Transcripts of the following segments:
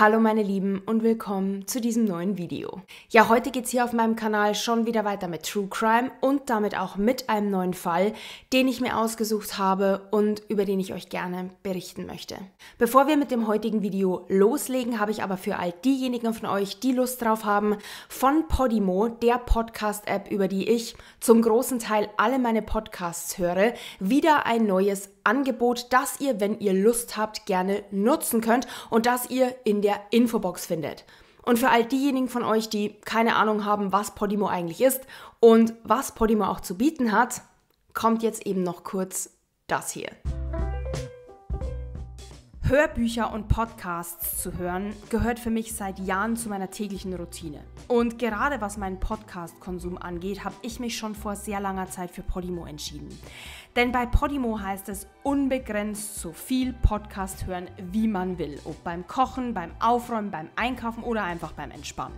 Hallo meine Lieben und willkommen zu diesem neuen Video. Ja, heute geht es hier auf meinem Kanal schon wieder weiter mit True Crime und damit auch mit einem neuen Fall, den ich mir ausgesucht habe und über den ich euch gerne berichten möchte. Bevor wir mit dem heutigen Video loslegen, habe ich aber für all diejenigen von euch, die Lust drauf haben, von Podimo, der Podcast-App, über die ich zum großen Teil alle meine Podcasts höre, wieder ein neues Angebot, das ihr, wenn ihr Lust habt, gerne nutzen könnt und das ihr in der Infobox findet. Und für all diejenigen von euch, die keine Ahnung haben, was Podimo eigentlich ist und was Podimo auch zu bieten hat, kommt jetzt eben noch kurz das hier. Hörbücher und Podcasts zu hören, gehört für mich seit Jahren zu meiner täglichen Routine. Und gerade was meinen Podcast-Konsum angeht, habe ich mich schon vor sehr langer Zeit für Podimo entschieden. Denn bei Podimo heißt es unbegrenzt so viel Podcast hören, wie man will. Ob beim Kochen, beim Aufräumen, beim Einkaufen oder einfach beim Entspannen.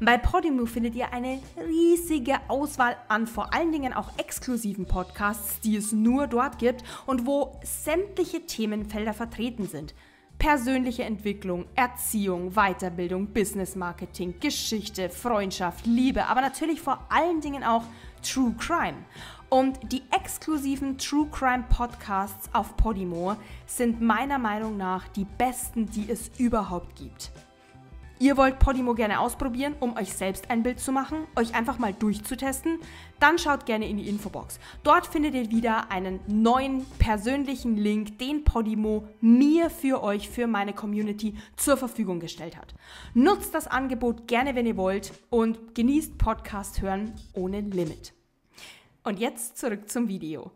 Bei Podimo findet ihr eine riesige Auswahl an vor allen Dingen auch exklusiven Podcasts, die es nur dort gibt und wo sämtliche Themenfelder vertreten sind. Persönliche Entwicklung, Erziehung, Weiterbildung, Business Marketing, Geschichte, Freundschaft, Liebe, aber natürlich vor allen Dingen auch True Crime. Und die exklusiven True Crime Podcasts auf Podimo sind meiner Meinung nach die besten, die es überhaupt gibt. Ihr wollt Podimo gerne ausprobieren, um euch selbst ein Bild zu machen, euch einfach mal durchzutesten? Dann schaut gerne in die Infobox. Dort findet ihr wieder einen neuen persönlichen Link, den Podimo mir für euch, für meine Community zur Verfügung gestellt hat. Nutzt das Angebot gerne, wenn ihr wollt und genießt Podcast hören ohne Limit. Und jetzt zurück zum Video.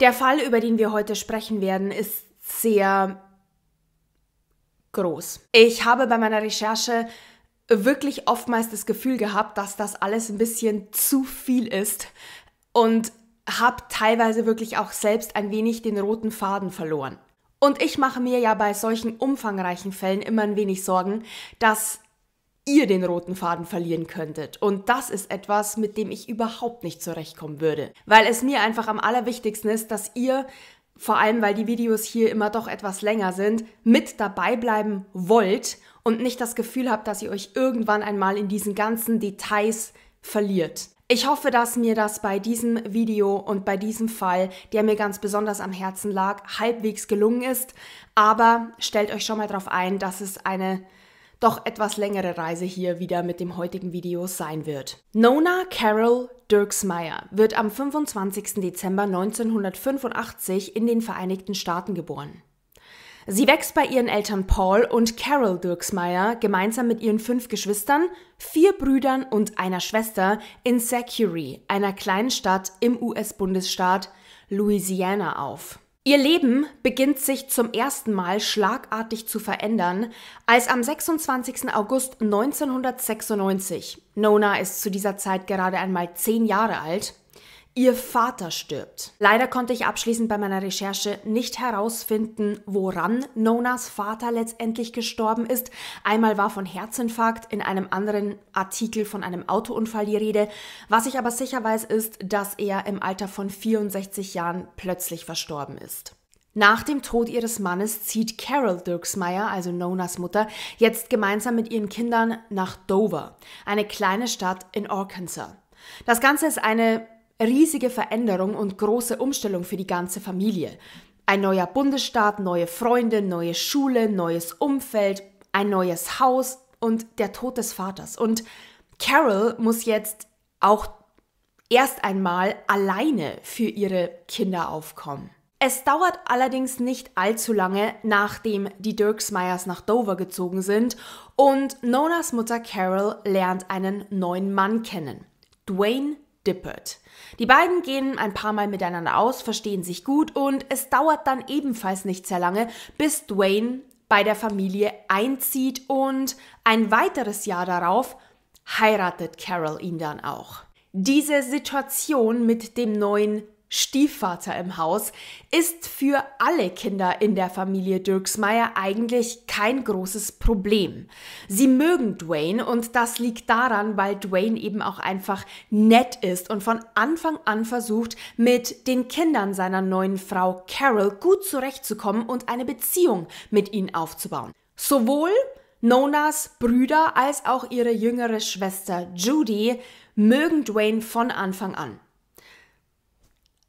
Der Fall, über den wir heute sprechen werden, ist sehr groß. Ich habe bei meiner Recherche wirklich oftmals das Gefühl gehabt, dass das alles ein bisschen zu viel ist und habe teilweise wirklich auch selbst ein wenig den roten Faden verloren. Und ich mache mir ja bei solchen umfangreichen Fällen immer ein wenig Sorgen, dass ihr den roten Faden verlieren könntet. Und das ist etwas, mit dem ich überhaupt nicht zurechtkommen würde. Weil es mir einfach am allerwichtigsten ist, dass ihr, vor allem weil die Videos hier immer doch etwas länger sind, mit dabei bleiben wollt und nicht das Gefühl habt, dass ihr euch irgendwann einmal in diesen ganzen Details verliert. Ich hoffe, dass mir das bei diesem Video und bei diesem Fall, der mir ganz besonders am Herzen lag, halbwegs gelungen ist. Aber stellt euch schon mal darauf ein, dass es eine doch etwas längere Reise hier wieder mit dem heutigen Video sein wird. Nona Carol Dirksmeyer wird am 25. Dezember 1985 in den Vereinigten Staaten geboren. Sie wächst bei ihren Eltern Paul und Carol Dirksmeyer gemeinsam mit ihren fünf Geschwistern, vier Brüdern und einer Schwester in Sacuree, einer kleinen Stadt im US-Bundesstaat Louisiana, auf. Ihr Leben beginnt sich zum ersten Mal schlagartig zu verändern, als am 26. August 1996, Nona ist zu dieser Zeit gerade einmal zehn Jahre alt, Ihr Vater stirbt. Leider konnte ich abschließend bei meiner Recherche nicht herausfinden, woran Nonas Vater letztendlich gestorben ist. Einmal war von Herzinfarkt, in einem anderen Artikel von einem Autounfall die Rede. Was ich aber sicher weiß, ist, dass er im Alter von 64 Jahren plötzlich verstorben ist. Nach dem Tod ihres Mannes zieht Carol Dirksmeyer, also Nonas Mutter, jetzt gemeinsam mit ihren Kindern nach Dover, eine kleine Stadt in Arkansas. Das Ganze ist eine riesige Veränderung und große Umstellung für die ganze Familie. Ein neuer Bundesstaat, neue Freunde, neue Schule, neues Umfeld, ein neues Haus und der Tod des Vaters. Und Carol muss jetzt auch erst einmal alleine für ihre Kinder aufkommen. Es dauert allerdings nicht allzu lange, nachdem die Dirksmeyers nach Dover gezogen sind und Nonas Mutter Carol lernt einen neuen Mann kennen, Dwayne Dippert. Die beiden gehen ein paar Mal miteinander aus, verstehen sich gut und es dauert dann ebenfalls nicht sehr lange, bis Dwayne bei der Familie einzieht und ein weiteres Jahr darauf heiratet Carol ihn dann auch. Diese Situation mit dem neuen Stiefvater im Haus, ist für alle Kinder in der Familie Dirksmeier eigentlich kein großes Problem. Sie mögen Dwayne und das liegt daran, weil Dwayne eben auch einfach nett ist und von Anfang an versucht, mit den Kindern seiner neuen Frau Carol gut zurechtzukommen und eine Beziehung mit ihnen aufzubauen. Sowohl Nonas Brüder als auch ihre jüngere Schwester Judy mögen Dwayne von Anfang an.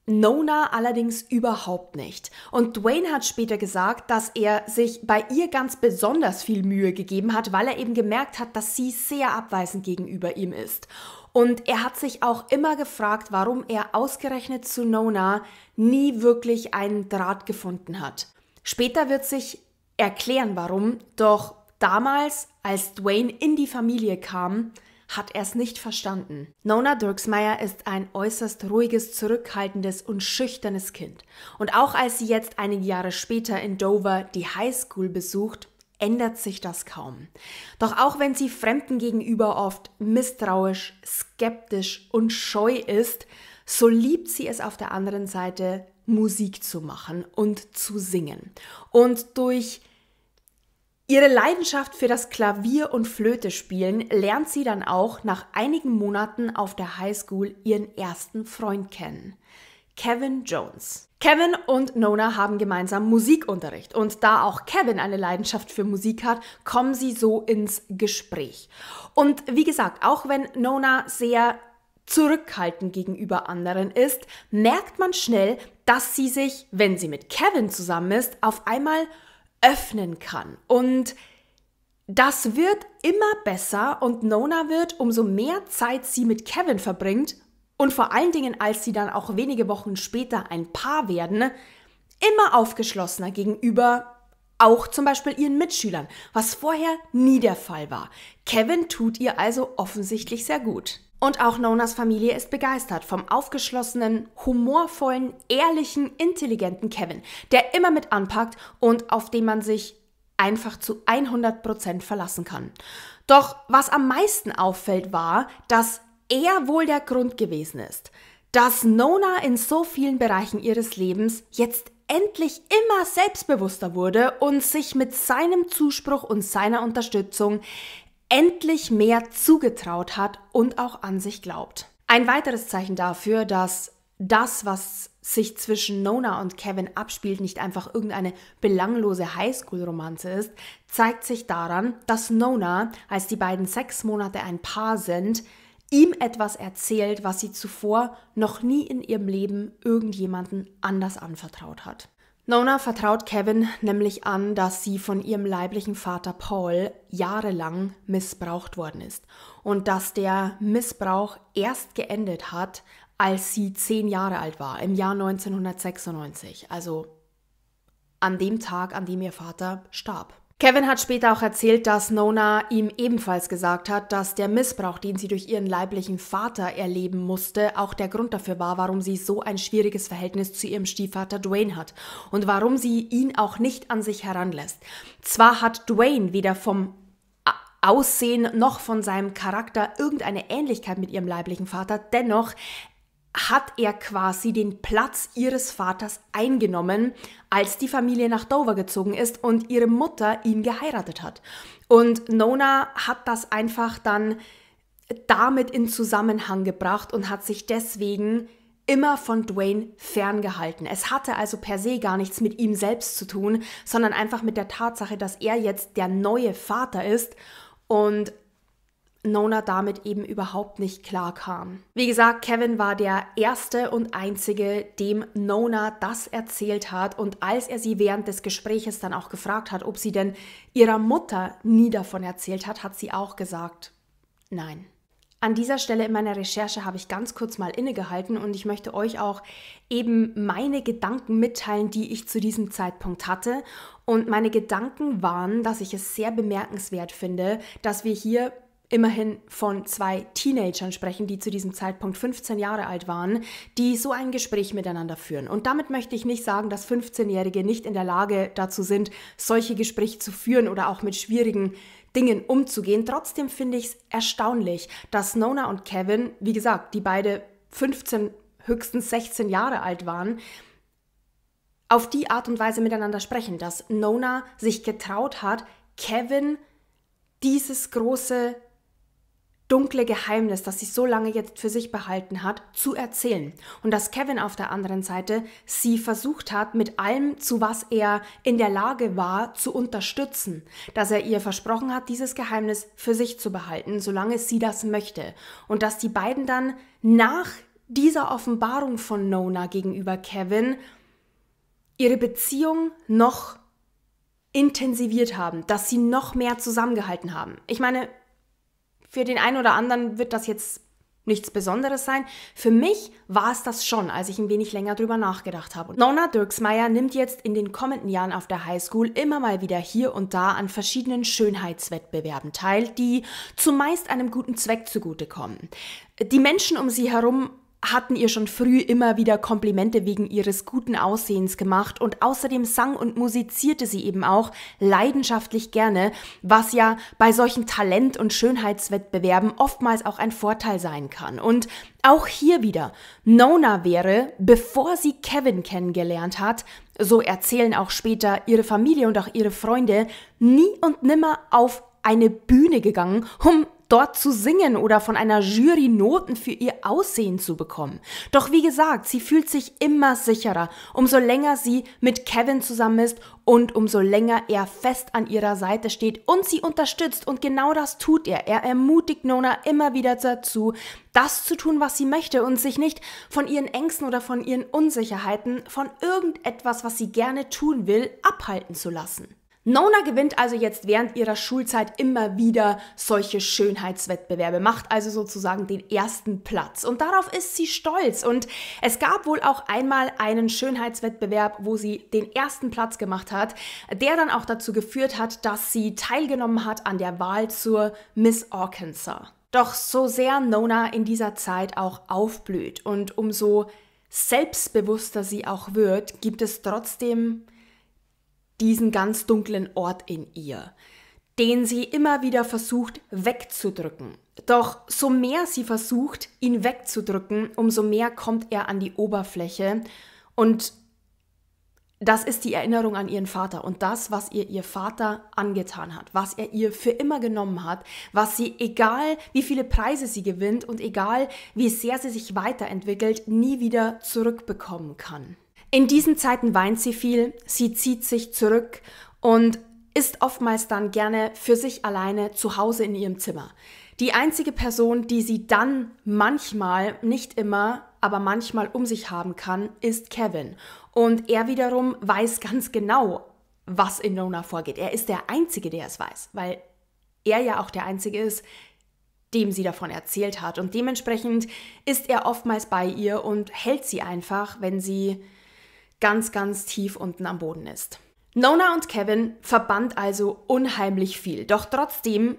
Nona allerdings überhaupt nicht. Und Dwayne hat später gesagt, dass er sich bei ihr ganz besonders viel Mühe gegeben hat, weil er eben gemerkt hat, dass sie sehr abweisend gegenüber ihm ist. Und er hat sich auch immer gefragt, warum er ausgerechnet zu Nona nie wirklich einen Draht gefunden hat. Später wird sich erklären, warum, doch damals, als Dwayne in die Familie kam, hat er es nicht verstanden. Nona Dirksmeyer ist ein äußerst ruhiges, zurückhaltendes und schüchternes Kind. Und auch als sie jetzt einige Jahre später in Dover die Highschool besucht, ändert sich das kaum. Doch auch wenn sie Fremden gegenüber oft misstrauisch, skeptisch und scheu ist, so liebt sie es auf der anderen Seite, Musik zu machen und zu singen. Und durch Ihre Leidenschaft für das Klavier und Flöte spielen lernt sie dann auch nach einigen Monaten auf der Highschool ihren ersten Freund kennen. Kevin Jones. Kevin und Nona haben gemeinsam Musikunterricht und da auch Kevin eine Leidenschaft für Musik hat, kommen sie so ins Gespräch. Und wie gesagt, auch wenn Nona sehr zurückhaltend gegenüber anderen ist, merkt man schnell, dass sie sich, wenn sie mit Kevin zusammen ist, auf einmal öffnen kann. Und das wird immer besser und Nona wird, umso mehr Zeit sie mit Kevin verbringt und vor allen Dingen, als sie dann auch wenige Wochen später ein Paar werden, immer aufgeschlossener gegenüber auch zum Beispiel ihren Mitschülern, was vorher nie der Fall war. Kevin tut ihr also offensichtlich sehr gut. Und auch Nonas Familie ist begeistert vom aufgeschlossenen, humorvollen, ehrlichen, intelligenten Kevin, der immer mit anpackt und auf den man sich einfach zu 100% verlassen kann. Doch was am meisten auffällt war, dass er wohl der Grund gewesen ist, dass Nona in so vielen Bereichen ihres Lebens jetzt endlich immer selbstbewusster wurde und sich mit seinem Zuspruch und seiner Unterstützung endlich mehr zugetraut hat und auch an sich glaubt. Ein weiteres Zeichen dafür, dass das, was sich zwischen Nona und Kevin abspielt, nicht einfach irgendeine belanglose Highschool-Romanze ist, zeigt sich daran, dass Nona, als die beiden sechs Monate ein Paar sind, ihm etwas erzählt, was sie zuvor noch nie in ihrem Leben irgendjemanden anders anvertraut hat. Nona vertraut Kevin nämlich an, dass sie von ihrem leiblichen Vater Paul jahrelang missbraucht worden ist und dass der Missbrauch erst geendet hat, als sie zehn Jahre alt war, im Jahr 1996, also an dem Tag, an dem ihr Vater starb. Kevin hat später auch erzählt, dass Nona ihm ebenfalls gesagt hat, dass der Missbrauch, den sie durch ihren leiblichen Vater erleben musste, auch der Grund dafür war, warum sie so ein schwieriges Verhältnis zu ihrem Stiefvater Dwayne hat und warum sie ihn auch nicht an sich heranlässt. Zwar hat Dwayne weder vom Aussehen noch von seinem Charakter irgendeine Ähnlichkeit mit ihrem leiblichen Vater, dennoch hat er quasi den Platz ihres Vaters eingenommen, als die Familie nach Dover gezogen ist und ihre Mutter ihn geheiratet hat. Und Nona hat das einfach dann damit in Zusammenhang gebracht und hat sich deswegen immer von Dwayne ferngehalten. Es hatte also per se gar nichts mit ihm selbst zu tun, sondern einfach mit der Tatsache, dass er jetzt der neue Vater ist und Nona damit eben überhaupt nicht klar kam. Wie gesagt, Kevin war der erste und einzige, dem Nona das erzählt hat und als er sie während des Gespräches dann auch gefragt hat, ob sie denn ihrer Mutter nie davon erzählt hat, hat sie auch gesagt, nein. An dieser Stelle in meiner Recherche habe ich ganz kurz mal innegehalten und ich möchte euch auch eben meine Gedanken mitteilen, die ich zu diesem Zeitpunkt hatte. Und meine Gedanken waren, dass ich es sehr bemerkenswert finde, dass wir hier immerhin von zwei Teenagern sprechen, die zu diesem Zeitpunkt 15 Jahre alt waren, die so ein Gespräch miteinander führen. Und damit möchte ich nicht sagen, dass 15-Jährige nicht in der Lage dazu sind, solche Gespräche zu führen oder auch mit schwierigen Dingen umzugehen. Trotzdem finde ich es erstaunlich, dass Nona und Kevin, wie gesagt, die beide 15, höchstens 16 Jahre alt waren, auf die Art und Weise miteinander sprechen, dass Nona sich getraut hat, Kevin dieses große dunkle Geheimnis, das sie so lange jetzt für sich behalten hat, zu erzählen. Und dass Kevin auf der anderen Seite sie versucht hat, mit allem, zu was er in der Lage war, zu unterstützen. Dass er ihr versprochen hat, dieses Geheimnis für sich zu behalten, solange sie das möchte. Und dass die beiden dann nach dieser Offenbarung von Nona gegenüber Kevin ihre Beziehung noch intensiviert haben, dass sie noch mehr zusammengehalten haben. Ich meine, für den einen oder anderen wird das jetzt nichts Besonderes sein. Für mich war es das schon, als ich ein wenig länger drüber nachgedacht habe. Nona Dirksmeier nimmt jetzt in den kommenden Jahren auf der Highschool immer mal wieder hier und da an verschiedenen Schönheitswettbewerben teil, die zumeist einem guten Zweck zugutekommen. Die Menschen um sie herum hatten ihr schon früh immer wieder Komplimente wegen ihres guten Aussehens gemacht und außerdem sang und musizierte sie eben auch leidenschaftlich gerne, was ja bei solchen Talent- und Schönheitswettbewerben oftmals auch ein Vorteil sein kann. Und auch hier wieder, Nona wäre, bevor sie Kevin kennengelernt hat, so erzählen auch später ihre Familie und auch ihre Freunde, nie und nimmer auf eine Bühne gegangen, um dort zu singen oder von einer Jury Noten für ihr Aussehen zu bekommen. Doch wie gesagt, sie fühlt sich immer sicherer, umso länger sie mit Kevin zusammen ist und umso länger er fest an ihrer Seite steht und sie unterstützt. Und genau das tut er. Er ermutigt Nona immer wieder dazu, das zu tun, was sie möchte und sich nicht von ihren Ängsten oder von ihren Unsicherheiten, von irgendetwas, was sie gerne tun will, abhalten zu lassen. Nona gewinnt also jetzt während ihrer Schulzeit immer wieder solche Schönheitswettbewerbe, macht also sozusagen den ersten Platz. Und darauf ist sie stolz. Und es gab wohl auch einmal einen Schönheitswettbewerb, wo sie den ersten Platz gemacht hat, der dann auch dazu geführt hat, dass sie teilgenommen hat an der Wahl zur Miss Arkansas. Doch so sehr Nona in dieser Zeit auch aufblüht und umso selbstbewusster sie auch wird, gibt es trotzdem diesen ganz dunklen Ort in ihr, den sie immer wieder versucht wegzudrücken. Doch so mehr sie versucht, ihn wegzudrücken, umso mehr kommt er an die Oberfläche und das ist die Erinnerung an ihren Vater und das, was ihr ihr Vater angetan hat, was er ihr für immer genommen hat, was sie, egal wie viele Preise sie gewinnt und egal wie sehr sie sich weiterentwickelt, nie wieder zurückbekommen kann. In diesen Zeiten weint sie viel, sie zieht sich zurück und ist oftmals dann gerne für sich alleine zu Hause in ihrem Zimmer. Die einzige Person, die sie dann manchmal, nicht immer, aber manchmal um sich haben kann, ist Kevin. Und er wiederum weiß ganz genau, was in Nona vorgeht. Er ist der Einzige, der es weiß, weil er ja auch der Einzige ist, dem sie davon erzählt hat. Und dementsprechend ist er oftmals bei ihr und hält sie einfach, wenn sie ganz, ganz tief unten am Boden ist. Nona und Kevin verband also unheimlich viel, doch trotzdem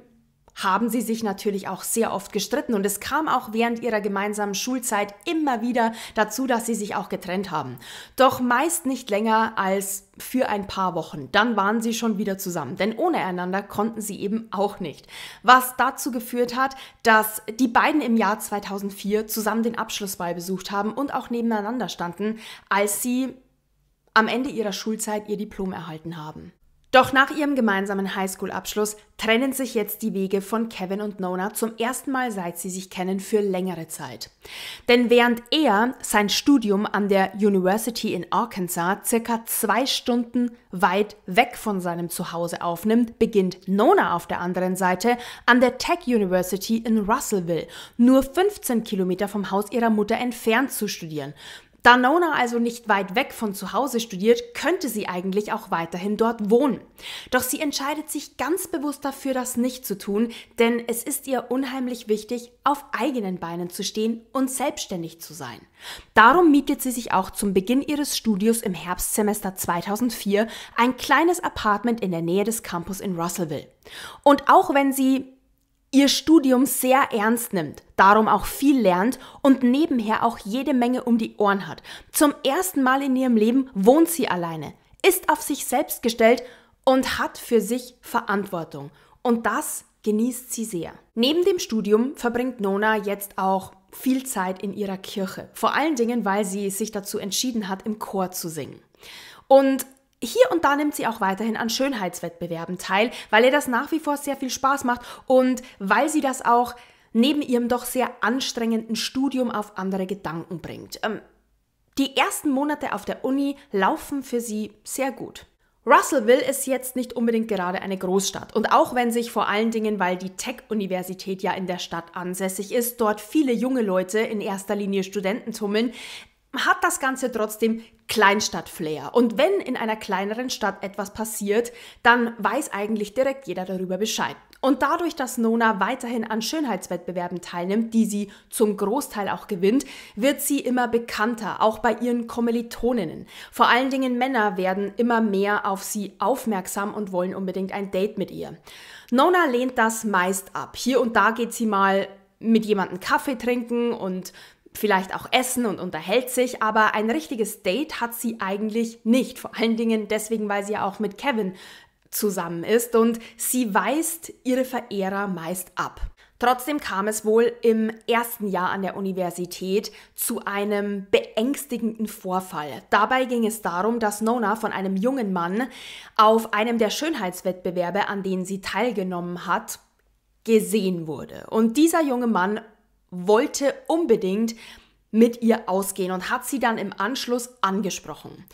haben sie sich natürlich auch sehr oft gestritten und es kam auch während ihrer gemeinsamen Schulzeit immer wieder dazu, dass sie sich auch getrennt haben. Doch meist nicht länger als für ein paar Wochen. Dann waren sie schon wieder zusammen, denn ohne einander konnten sie eben auch nicht. Was dazu geführt hat, dass die beiden im Jahr 2004 zusammen den Abschlussball besucht haben und auch nebeneinander standen, als sie am Ende ihrer Schulzeit ihr Diplom erhalten haben. Doch nach ihrem gemeinsamen Highschool-Abschluss trennen sich jetzt die Wege von Kevin und Nona zum ersten Mal, seit sie sich kennen, für längere Zeit. Denn während er sein Studium an der University in Arkansas circa zwei Stunden weit weg von seinem Zuhause aufnimmt, beginnt Nona auf der anderen Seite an der Tech University in Russellville, nur 15 Kilometer vom Haus ihrer Mutter entfernt zu studieren. Da Nona also nicht weit weg von zu Hause studiert, könnte sie eigentlich auch weiterhin dort wohnen. Doch sie entscheidet sich ganz bewusst dafür, das nicht zu tun, denn es ist ihr unheimlich wichtig, auf eigenen Beinen zu stehen und selbstständig zu sein. Darum mietet sie sich auch zum Beginn ihres Studios im Herbstsemester 2004 ein kleines Apartment in der Nähe des Campus in Russellville. Und auch wenn sie ihr Studium sehr ernst nimmt, darum auch viel lernt und nebenher auch jede Menge um die Ohren hat. Zum ersten Mal in ihrem Leben wohnt sie alleine, ist auf sich selbst gestellt und hat für sich Verantwortung. Und das genießt sie sehr. Neben dem Studium verbringt Nona jetzt auch viel Zeit in ihrer Kirche, vor allen Dingen, weil sie sich dazu entschieden hat, im Chor zu singen. Und hier und da nimmt sie auch weiterhin an Schönheitswettbewerben teil, weil ihr das nach wie vor sehr viel Spaß macht und weil sie das auch neben ihrem doch sehr anstrengenden Studium auf andere Gedanken bringt. Ähm, die ersten Monate auf der Uni laufen für sie sehr gut. Russellville ist jetzt nicht unbedingt gerade eine Großstadt. Und auch wenn sich vor allen Dingen, weil die Tech-Universität ja in der Stadt ansässig ist, dort viele junge Leute, in erster Linie Studenten tummeln, hat das Ganze trotzdem Kleinstadt-Flair. Und wenn in einer kleineren Stadt etwas passiert, dann weiß eigentlich direkt jeder darüber Bescheid. Und dadurch, dass Nona weiterhin an Schönheitswettbewerben teilnimmt, die sie zum Großteil auch gewinnt, wird sie immer bekannter, auch bei ihren Kommilitoninnen. Vor allen Dingen Männer werden immer mehr auf sie aufmerksam und wollen unbedingt ein Date mit ihr. Nona lehnt das meist ab. Hier und da geht sie mal mit jemandem Kaffee trinken und vielleicht auch essen und unterhält sich, aber ein richtiges Date hat sie eigentlich nicht. Vor allen Dingen deswegen, weil sie ja auch mit Kevin zusammen ist und sie weist ihre Verehrer meist ab. Trotzdem kam es wohl im ersten Jahr an der Universität zu einem beängstigenden Vorfall. Dabei ging es darum, dass Nona von einem jungen Mann auf einem der Schönheitswettbewerbe, an denen sie teilgenommen hat, gesehen wurde. Und dieser junge Mann wollte unbedingt mit ihr ausgehen und hat sie dann im Anschluss angesprochen.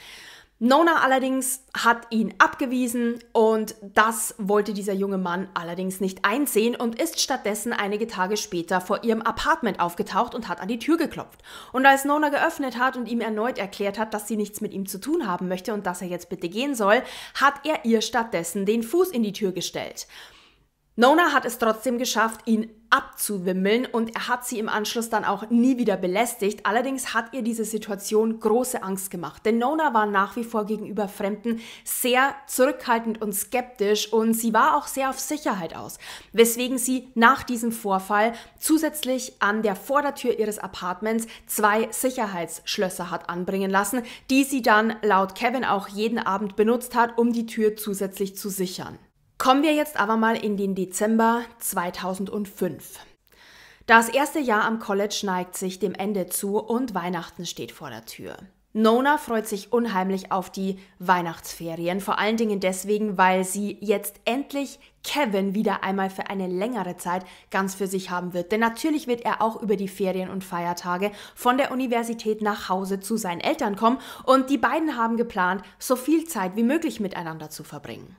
Nona allerdings hat ihn abgewiesen und das wollte dieser junge Mann allerdings nicht einsehen und ist stattdessen einige Tage später vor ihrem Apartment aufgetaucht und hat an die Tür geklopft. Und als Nona geöffnet hat und ihm erneut erklärt hat, dass sie nichts mit ihm zu tun haben möchte und dass er jetzt bitte gehen soll, hat er ihr stattdessen den Fuß in die Tür gestellt. Nona hat es trotzdem geschafft, ihn abzuwimmeln und er hat sie im Anschluss dann auch nie wieder belästigt. Allerdings hat ihr diese Situation große Angst gemacht, denn Nona war nach wie vor gegenüber Fremden sehr zurückhaltend und skeptisch und sie war auch sehr auf Sicherheit aus, weswegen sie nach diesem Vorfall zusätzlich an der Vordertür ihres Apartments zwei Sicherheitsschlösser hat anbringen lassen, die sie dann laut Kevin auch jeden Abend benutzt hat, um die Tür zusätzlich zu sichern. Kommen wir jetzt aber mal in den Dezember 2005. Das erste Jahr am College neigt sich dem Ende zu und Weihnachten steht vor der Tür. Nona freut sich unheimlich auf die Weihnachtsferien, vor allen Dingen deswegen, weil sie jetzt endlich Kevin wieder einmal für eine längere Zeit ganz für sich haben wird. Denn natürlich wird er auch über die Ferien und Feiertage von der Universität nach Hause zu seinen Eltern kommen und die beiden haben geplant, so viel Zeit wie möglich miteinander zu verbringen.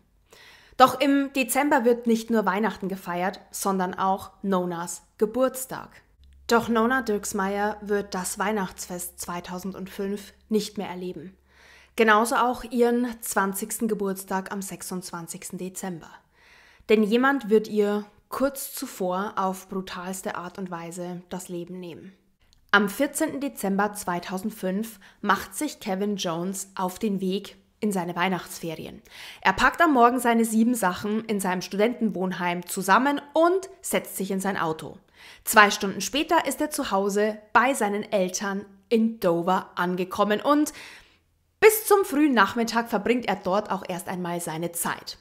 Doch im Dezember wird nicht nur Weihnachten gefeiert, sondern auch Nonas Geburtstag. Doch Nona Dirksmeier wird das Weihnachtsfest 2005 nicht mehr erleben. Genauso auch ihren 20. Geburtstag am 26. Dezember. Denn jemand wird ihr kurz zuvor auf brutalste Art und Weise das Leben nehmen. Am 14. Dezember 2005 macht sich Kevin Jones auf den Weg in seine Weihnachtsferien. Er packt am Morgen seine sieben Sachen in seinem Studentenwohnheim zusammen und setzt sich in sein Auto. Zwei Stunden später ist er zu Hause bei seinen Eltern in Dover angekommen und bis zum frühen Nachmittag verbringt er dort auch erst einmal seine Zeit.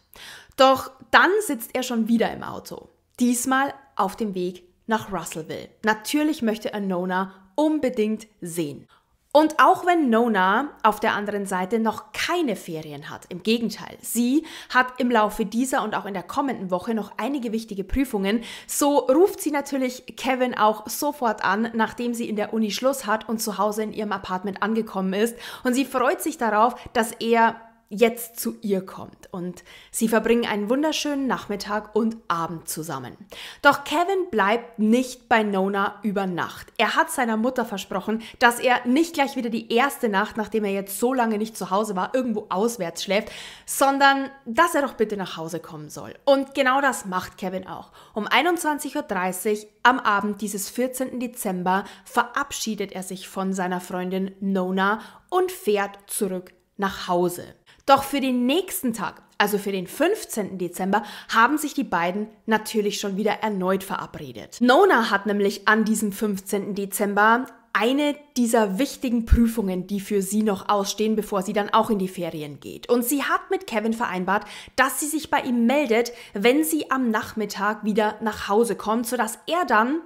Doch dann sitzt er schon wieder im Auto. Diesmal auf dem Weg nach Russellville. Natürlich möchte er Nona unbedingt sehen. Und auch wenn Nona auf der anderen Seite noch keine Ferien hat, im Gegenteil, sie hat im Laufe dieser und auch in der kommenden Woche noch einige wichtige Prüfungen, so ruft sie natürlich Kevin auch sofort an, nachdem sie in der Uni Schluss hat und zu Hause in ihrem Apartment angekommen ist. Und sie freut sich darauf, dass er jetzt zu ihr kommt und sie verbringen einen wunderschönen Nachmittag und Abend zusammen. Doch Kevin bleibt nicht bei Nona über Nacht. Er hat seiner Mutter versprochen, dass er nicht gleich wieder die erste Nacht, nachdem er jetzt so lange nicht zu Hause war, irgendwo auswärts schläft, sondern dass er doch bitte nach Hause kommen soll. Und genau das macht Kevin auch. Um 21.30 Uhr am Abend dieses 14. Dezember verabschiedet er sich von seiner Freundin Nona und fährt zurück nach Hause. Doch für den nächsten Tag, also für den 15. Dezember, haben sich die beiden natürlich schon wieder erneut verabredet. Nona hat nämlich an diesem 15. Dezember eine dieser wichtigen Prüfungen, die für sie noch ausstehen, bevor sie dann auch in die Ferien geht. Und sie hat mit Kevin vereinbart, dass sie sich bei ihm meldet, wenn sie am Nachmittag wieder nach Hause kommt, sodass er dann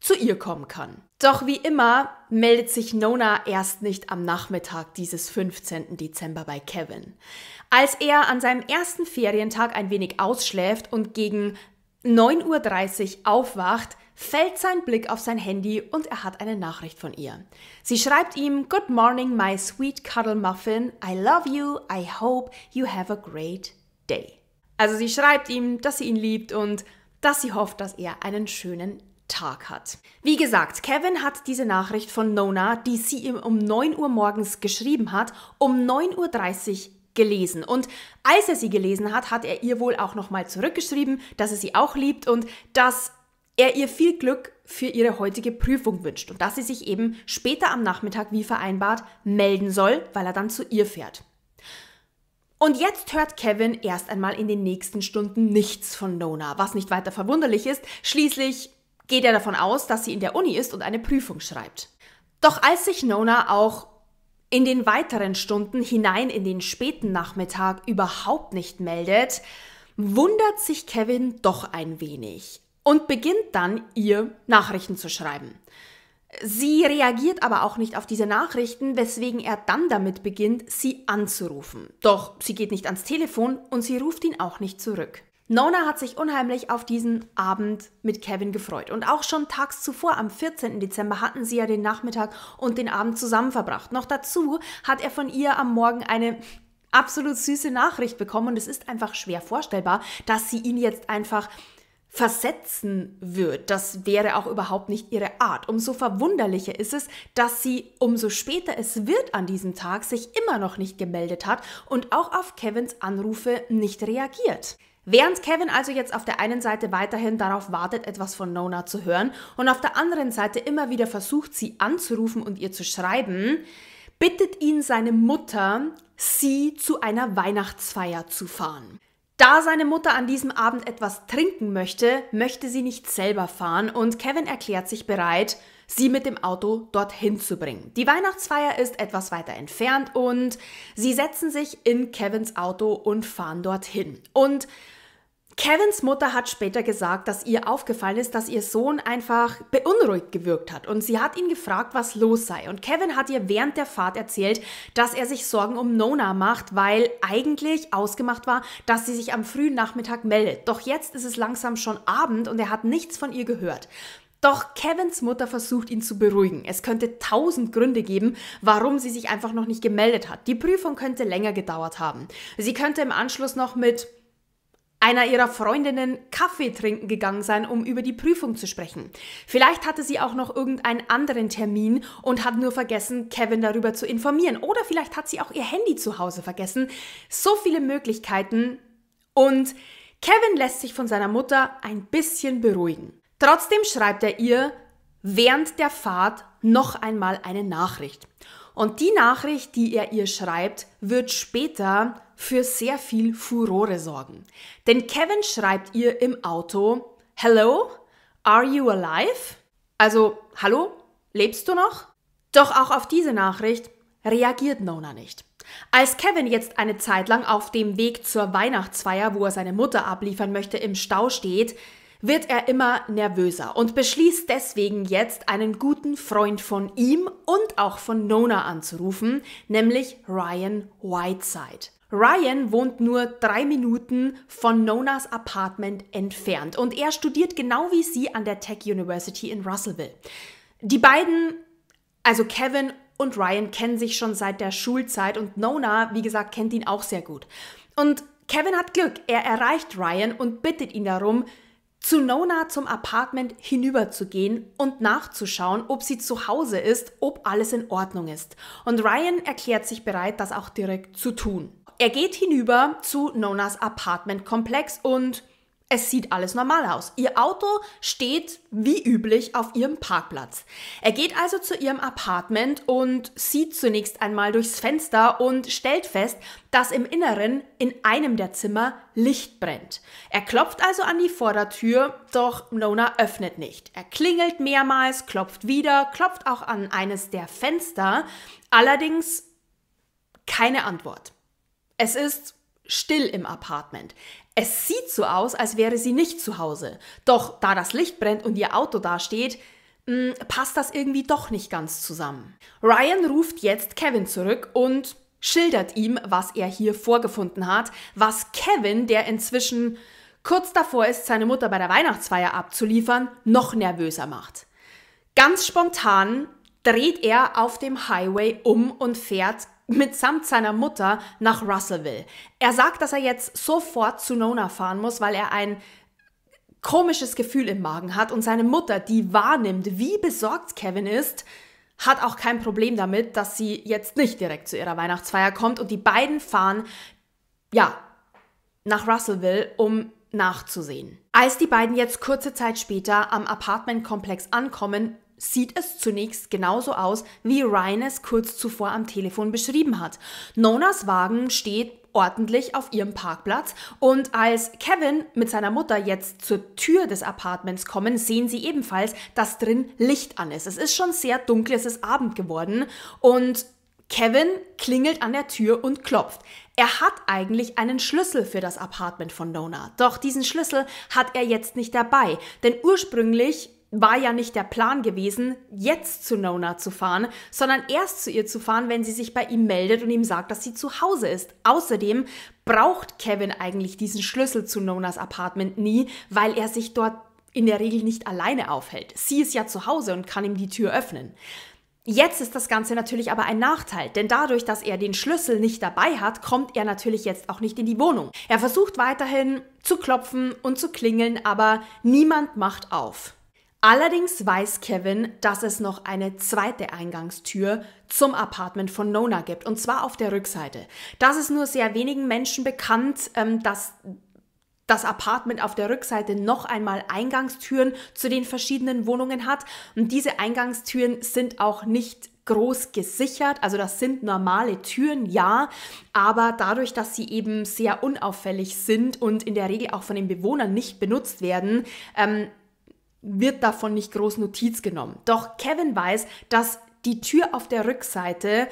zu ihr kommen kann. Doch wie immer meldet sich Nona erst nicht am Nachmittag dieses 15. Dezember bei Kevin. Als er an seinem ersten Ferientag ein wenig ausschläft und gegen 9.30 Uhr aufwacht, fällt sein Blick auf sein Handy und er hat eine Nachricht von ihr. Sie schreibt ihm Good morning, my sweet cuddle muffin. I love you. I hope you have a great day. Also sie schreibt ihm, dass sie ihn liebt und dass sie hofft, dass er einen schönen Tag hat. Wie gesagt, Kevin hat diese Nachricht von Nona, die sie ihm um 9 Uhr morgens geschrieben hat, um 9.30 Uhr gelesen. Und als er sie gelesen hat, hat er ihr wohl auch nochmal zurückgeschrieben, dass er sie auch liebt und dass er ihr viel Glück für ihre heutige Prüfung wünscht und dass sie sich eben später am Nachmittag wie vereinbart melden soll, weil er dann zu ihr fährt. Und jetzt hört Kevin erst einmal in den nächsten Stunden nichts von Nona, was nicht weiter verwunderlich ist. Schließlich geht er davon aus, dass sie in der Uni ist und eine Prüfung schreibt. Doch als sich Nona auch in den weiteren Stunden hinein in den späten Nachmittag überhaupt nicht meldet, wundert sich Kevin doch ein wenig und beginnt dann, ihr Nachrichten zu schreiben. Sie reagiert aber auch nicht auf diese Nachrichten, weswegen er dann damit beginnt, sie anzurufen. Doch sie geht nicht ans Telefon und sie ruft ihn auch nicht zurück. Nona hat sich unheimlich auf diesen Abend mit Kevin gefreut. Und auch schon tags zuvor, am 14. Dezember, hatten sie ja den Nachmittag und den Abend zusammen verbracht. Noch dazu hat er von ihr am Morgen eine absolut süße Nachricht bekommen. Und es ist einfach schwer vorstellbar, dass sie ihn jetzt einfach versetzen wird. Das wäre auch überhaupt nicht ihre Art. Umso verwunderlicher ist es, dass sie, umso später es wird an diesem Tag, sich immer noch nicht gemeldet hat und auch auf Kevins Anrufe nicht reagiert. Während Kevin also jetzt auf der einen Seite weiterhin darauf wartet, etwas von Nona zu hören und auf der anderen Seite immer wieder versucht, sie anzurufen und ihr zu schreiben, bittet ihn seine Mutter, sie zu einer Weihnachtsfeier zu fahren. Da seine Mutter an diesem Abend etwas trinken möchte, möchte sie nicht selber fahren und Kevin erklärt sich bereit, sie mit dem Auto dorthin zu bringen. Die Weihnachtsfeier ist etwas weiter entfernt und sie setzen sich in Kevins Auto und fahren dorthin. Und Kevins Mutter hat später gesagt, dass ihr aufgefallen ist, dass ihr Sohn einfach beunruhigt gewirkt hat und sie hat ihn gefragt, was los sei. Und Kevin hat ihr während der Fahrt erzählt, dass er sich Sorgen um Nona macht, weil eigentlich ausgemacht war, dass sie sich am frühen Nachmittag meldet. Doch jetzt ist es langsam schon Abend und er hat nichts von ihr gehört. Doch Kevins Mutter versucht ihn zu beruhigen. Es könnte tausend Gründe geben, warum sie sich einfach noch nicht gemeldet hat. Die Prüfung könnte länger gedauert haben. Sie könnte im Anschluss noch mit einer ihrer Freundinnen Kaffee trinken gegangen sein, um über die Prüfung zu sprechen. Vielleicht hatte sie auch noch irgendeinen anderen Termin und hat nur vergessen, Kevin darüber zu informieren. Oder vielleicht hat sie auch ihr Handy zu Hause vergessen. So viele Möglichkeiten. Und Kevin lässt sich von seiner Mutter ein bisschen beruhigen. Trotzdem schreibt er ihr während der Fahrt noch einmal eine Nachricht. Und die Nachricht, die er ihr schreibt, wird später für sehr viel Furore sorgen. Denn Kevin schreibt ihr im Auto, Hello, are you alive? Also, hallo, lebst du noch? Doch auch auf diese Nachricht reagiert Nona nicht. Als Kevin jetzt eine Zeit lang auf dem Weg zur Weihnachtsfeier, wo er seine Mutter abliefern möchte, im Stau steht, wird er immer nervöser und beschließt deswegen jetzt einen guten Freund von ihm und auch von Nona anzurufen, nämlich Ryan Whiteside. Ryan wohnt nur drei Minuten von Nonas Apartment entfernt und er studiert genau wie sie an der Tech University in Russellville. Die beiden, also Kevin und Ryan, kennen sich schon seit der Schulzeit und Nona, wie gesagt, kennt ihn auch sehr gut. Und Kevin hat Glück, er erreicht Ryan und bittet ihn darum, zu Nona zum Apartment hinüberzugehen und nachzuschauen, ob sie zu Hause ist, ob alles in Ordnung ist. Und Ryan erklärt sich bereit, das auch direkt zu tun er geht hinüber zu Nonas Apartmentkomplex und es sieht alles normal aus. Ihr Auto steht wie üblich auf ihrem Parkplatz. Er geht also zu ihrem Apartment und sieht zunächst einmal durchs Fenster und stellt fest, dass im Inneren in einem der Zimmer Licht brennt. Er klopft also an die Vordertür, doch Nona öffnet nicht. Er klingelt mehrmals, klopft wieder, klopft auch an eines der Fenster, allerdings keine Antwort. Es ist still im Apartment. Es sieht so aus, als wäre sie nicht zu Hause. Doch da das Licht brennt und ihr Auto dasteht, hm, passt das irgendwie doch nicht ganz zusammen. Ryan ruft jetzt Kevin zurück und schildert ihm, was er hier vorgefunden hat, was Kevin, der inzwischen kurz davor ist, seine Mutter bei der Weihnachtsfeier abzuliefern, noch nervöser macht. Ganz spontan dreht er auf dem Highway um und fährt mitsamt seiner Mutter nach Russellville. Er sagt, dass er jetzt sofort zu Nona fahren muss, weil er ein komisches Gefühl im Magen hat und seine Mutter, die wahrnimmt, wie besorgt Kevin ist, hat auch kein Problem damit, dass sie jetzt nicht direkt zu ihrer Weihnachtsfeier kommt und die beiden fahren, ja, nach Russellville, um nachzusehen. Als die beiden jetzt kurze Zeit später am Apartmentkomplex ankommen, sieht es zunächst genauso aus, wie Ryan es kurz zuvor am Telefon beschrieben hat. Nonas Wagen steht ordentlich auf ihrem Parkplatz und als Kevin mit seiner Mutter jetzt zur Tür des Apartments kommen, sehen sie ebenfalls, dass drin Licht an ist. Es ist schon sehr dunkel, es ist Abend geworden und Kevin klingelt an der Tür und klopft. Er hat eigentlich einen Schlüssel für das Apartment von Nona, doch diesen Schlüssel hat er jetzt nicht dabei, denn ursprünglich war ja nicht der Plan gewesen, jetzt zu Nona zu fahren, sondern erst zu ihr zu fahren, wenn sie sich bei ihm meldet und ihm sagt, dass sie zu Hause ist. Außerdem braucht Kevin eigentlich diesen Schlüssel zu Nonas Apartment nie, weil er sich dort in der Regel nicht alleine aufhält. Sie ist ja zu Hause und kann ihm die Tür öffnen. Jetzt ist das Ganze natürlich aber ein Nachteil, denn dadurch, dass er den Schlüssel nicht dabei hat, kommt er natürlich jetzt auch nicht in die Wohnung. Er versucht weiterhin zu klopfen und zu klingeln, aber niemand macht auf. Allerdings weiß Kevin, dass es noch eine zweite Eingangstür zum Apartment von Nona gibt, und zwar auf der Rückseite. Das ist nur sehr wenigen Menschen bekannt, ähm, dass das Apartment auf der Rückseite noch einmal Eingangstüren zu den verschiedenen Wohnungen hat. Und diese Eingangstüren sind auch nicht groß gesichert. Also das sind normale Türen, ja, aber dadurch, dass sie eben sehr unauffällig sind und in der Regel auch von den Bewohnern nicht benutzt werden, ähm, wird davon nicht groß Notiz genommen. Doch Kevin weiß, dass die Tür auf der Rückseite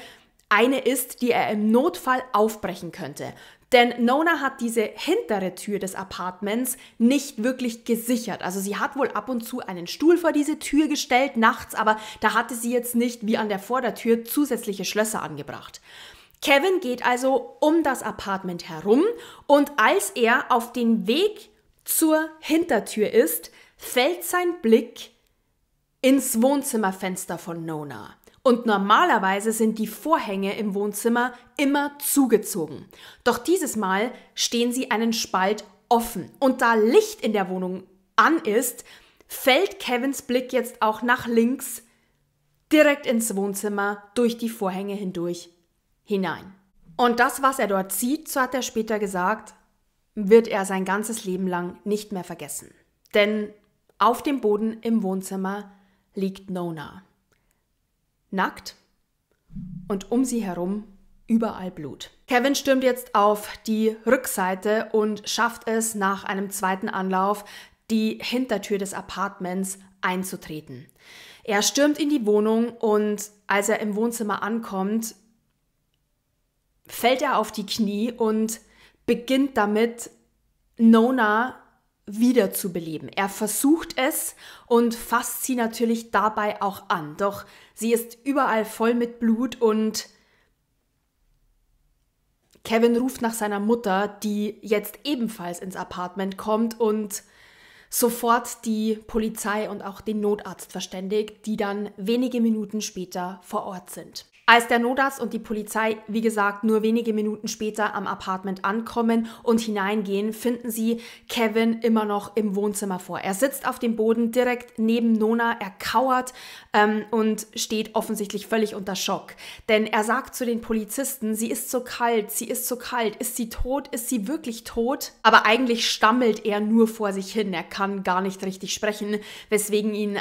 eine ist, die er im Notfall aufbrechen könnte. Denn Nona hat diese hintere Tür des Apartments nicht wirklich gesichert. Also sie hat wohl ab und zu einen Stuhl vor diese Tür gestellt, nachts, aber da hatte sie jetzt nicht, wie an der Vordertür, zusätzliche Schlösser angebracht. Kevin geht also um das Apartment herum und als er auf den Weg zur Hintertür ist, fällt sein Blick ins Wohnzimmerfenster von Nona. Und normalerweise sind die Vorhänge im Wohnzimmer immer zugezogen. Doch dieses Mal stehen sie einen Spalt offen. Und da Licht in der Wohnung an ist, fällt Kevins Blick jetzt auch nach links direkt ins Wohnzimmer durch die Vorhänge hindurch hinein. Und das, was er dort sieht, so hat er später gesagt, wird er sein ganzes Leben lang nicht mehr vergessen. Denn auf dem Boden im Wohnzimmer liegt Nona. Nackt und um sie herum überall Blut. Kevin stürmt jetzt auf die Rückseite und schafft es nach einem zweiten Anlauf, die Hintertür des Apartments einzutreten. Er stürmt in die Wohnung und als er im Wohnzimmer ankommt, fällt er auf die Knie und beginnt damit, Nona wiederzubeleben. Er versucht es und fasst sie natürlich dabei auch an. Doch sie ist überall voll mit Blut und Kevin ruft nach seiner Mutter, die jetzt ebenfalls ins Apartment kommt und sofort die Polizei und auch den Notarzt verständigt, die dann wenige Minuten später vor Ort sind. Als der Notarzt und die Polizei, wie gesagt, nur wenige Minuten später am Apartment ankommen und hineingehen, finden sie Kevin immer noch im Wohnzimmer vor. Er sitzt auf dem Boden direkt neben Nona, er kauert ähm, und steht offensichtlich völlig unter Schock. Denn er sagt zu den Polizisten, sie ist so kalt, sie ist so kalt, ist sie tot, ist sie wirklich tot? Aber eigentlich stammelt er nur vor sich hin, er kann gar nicht richtig sprechen, weswegen ihn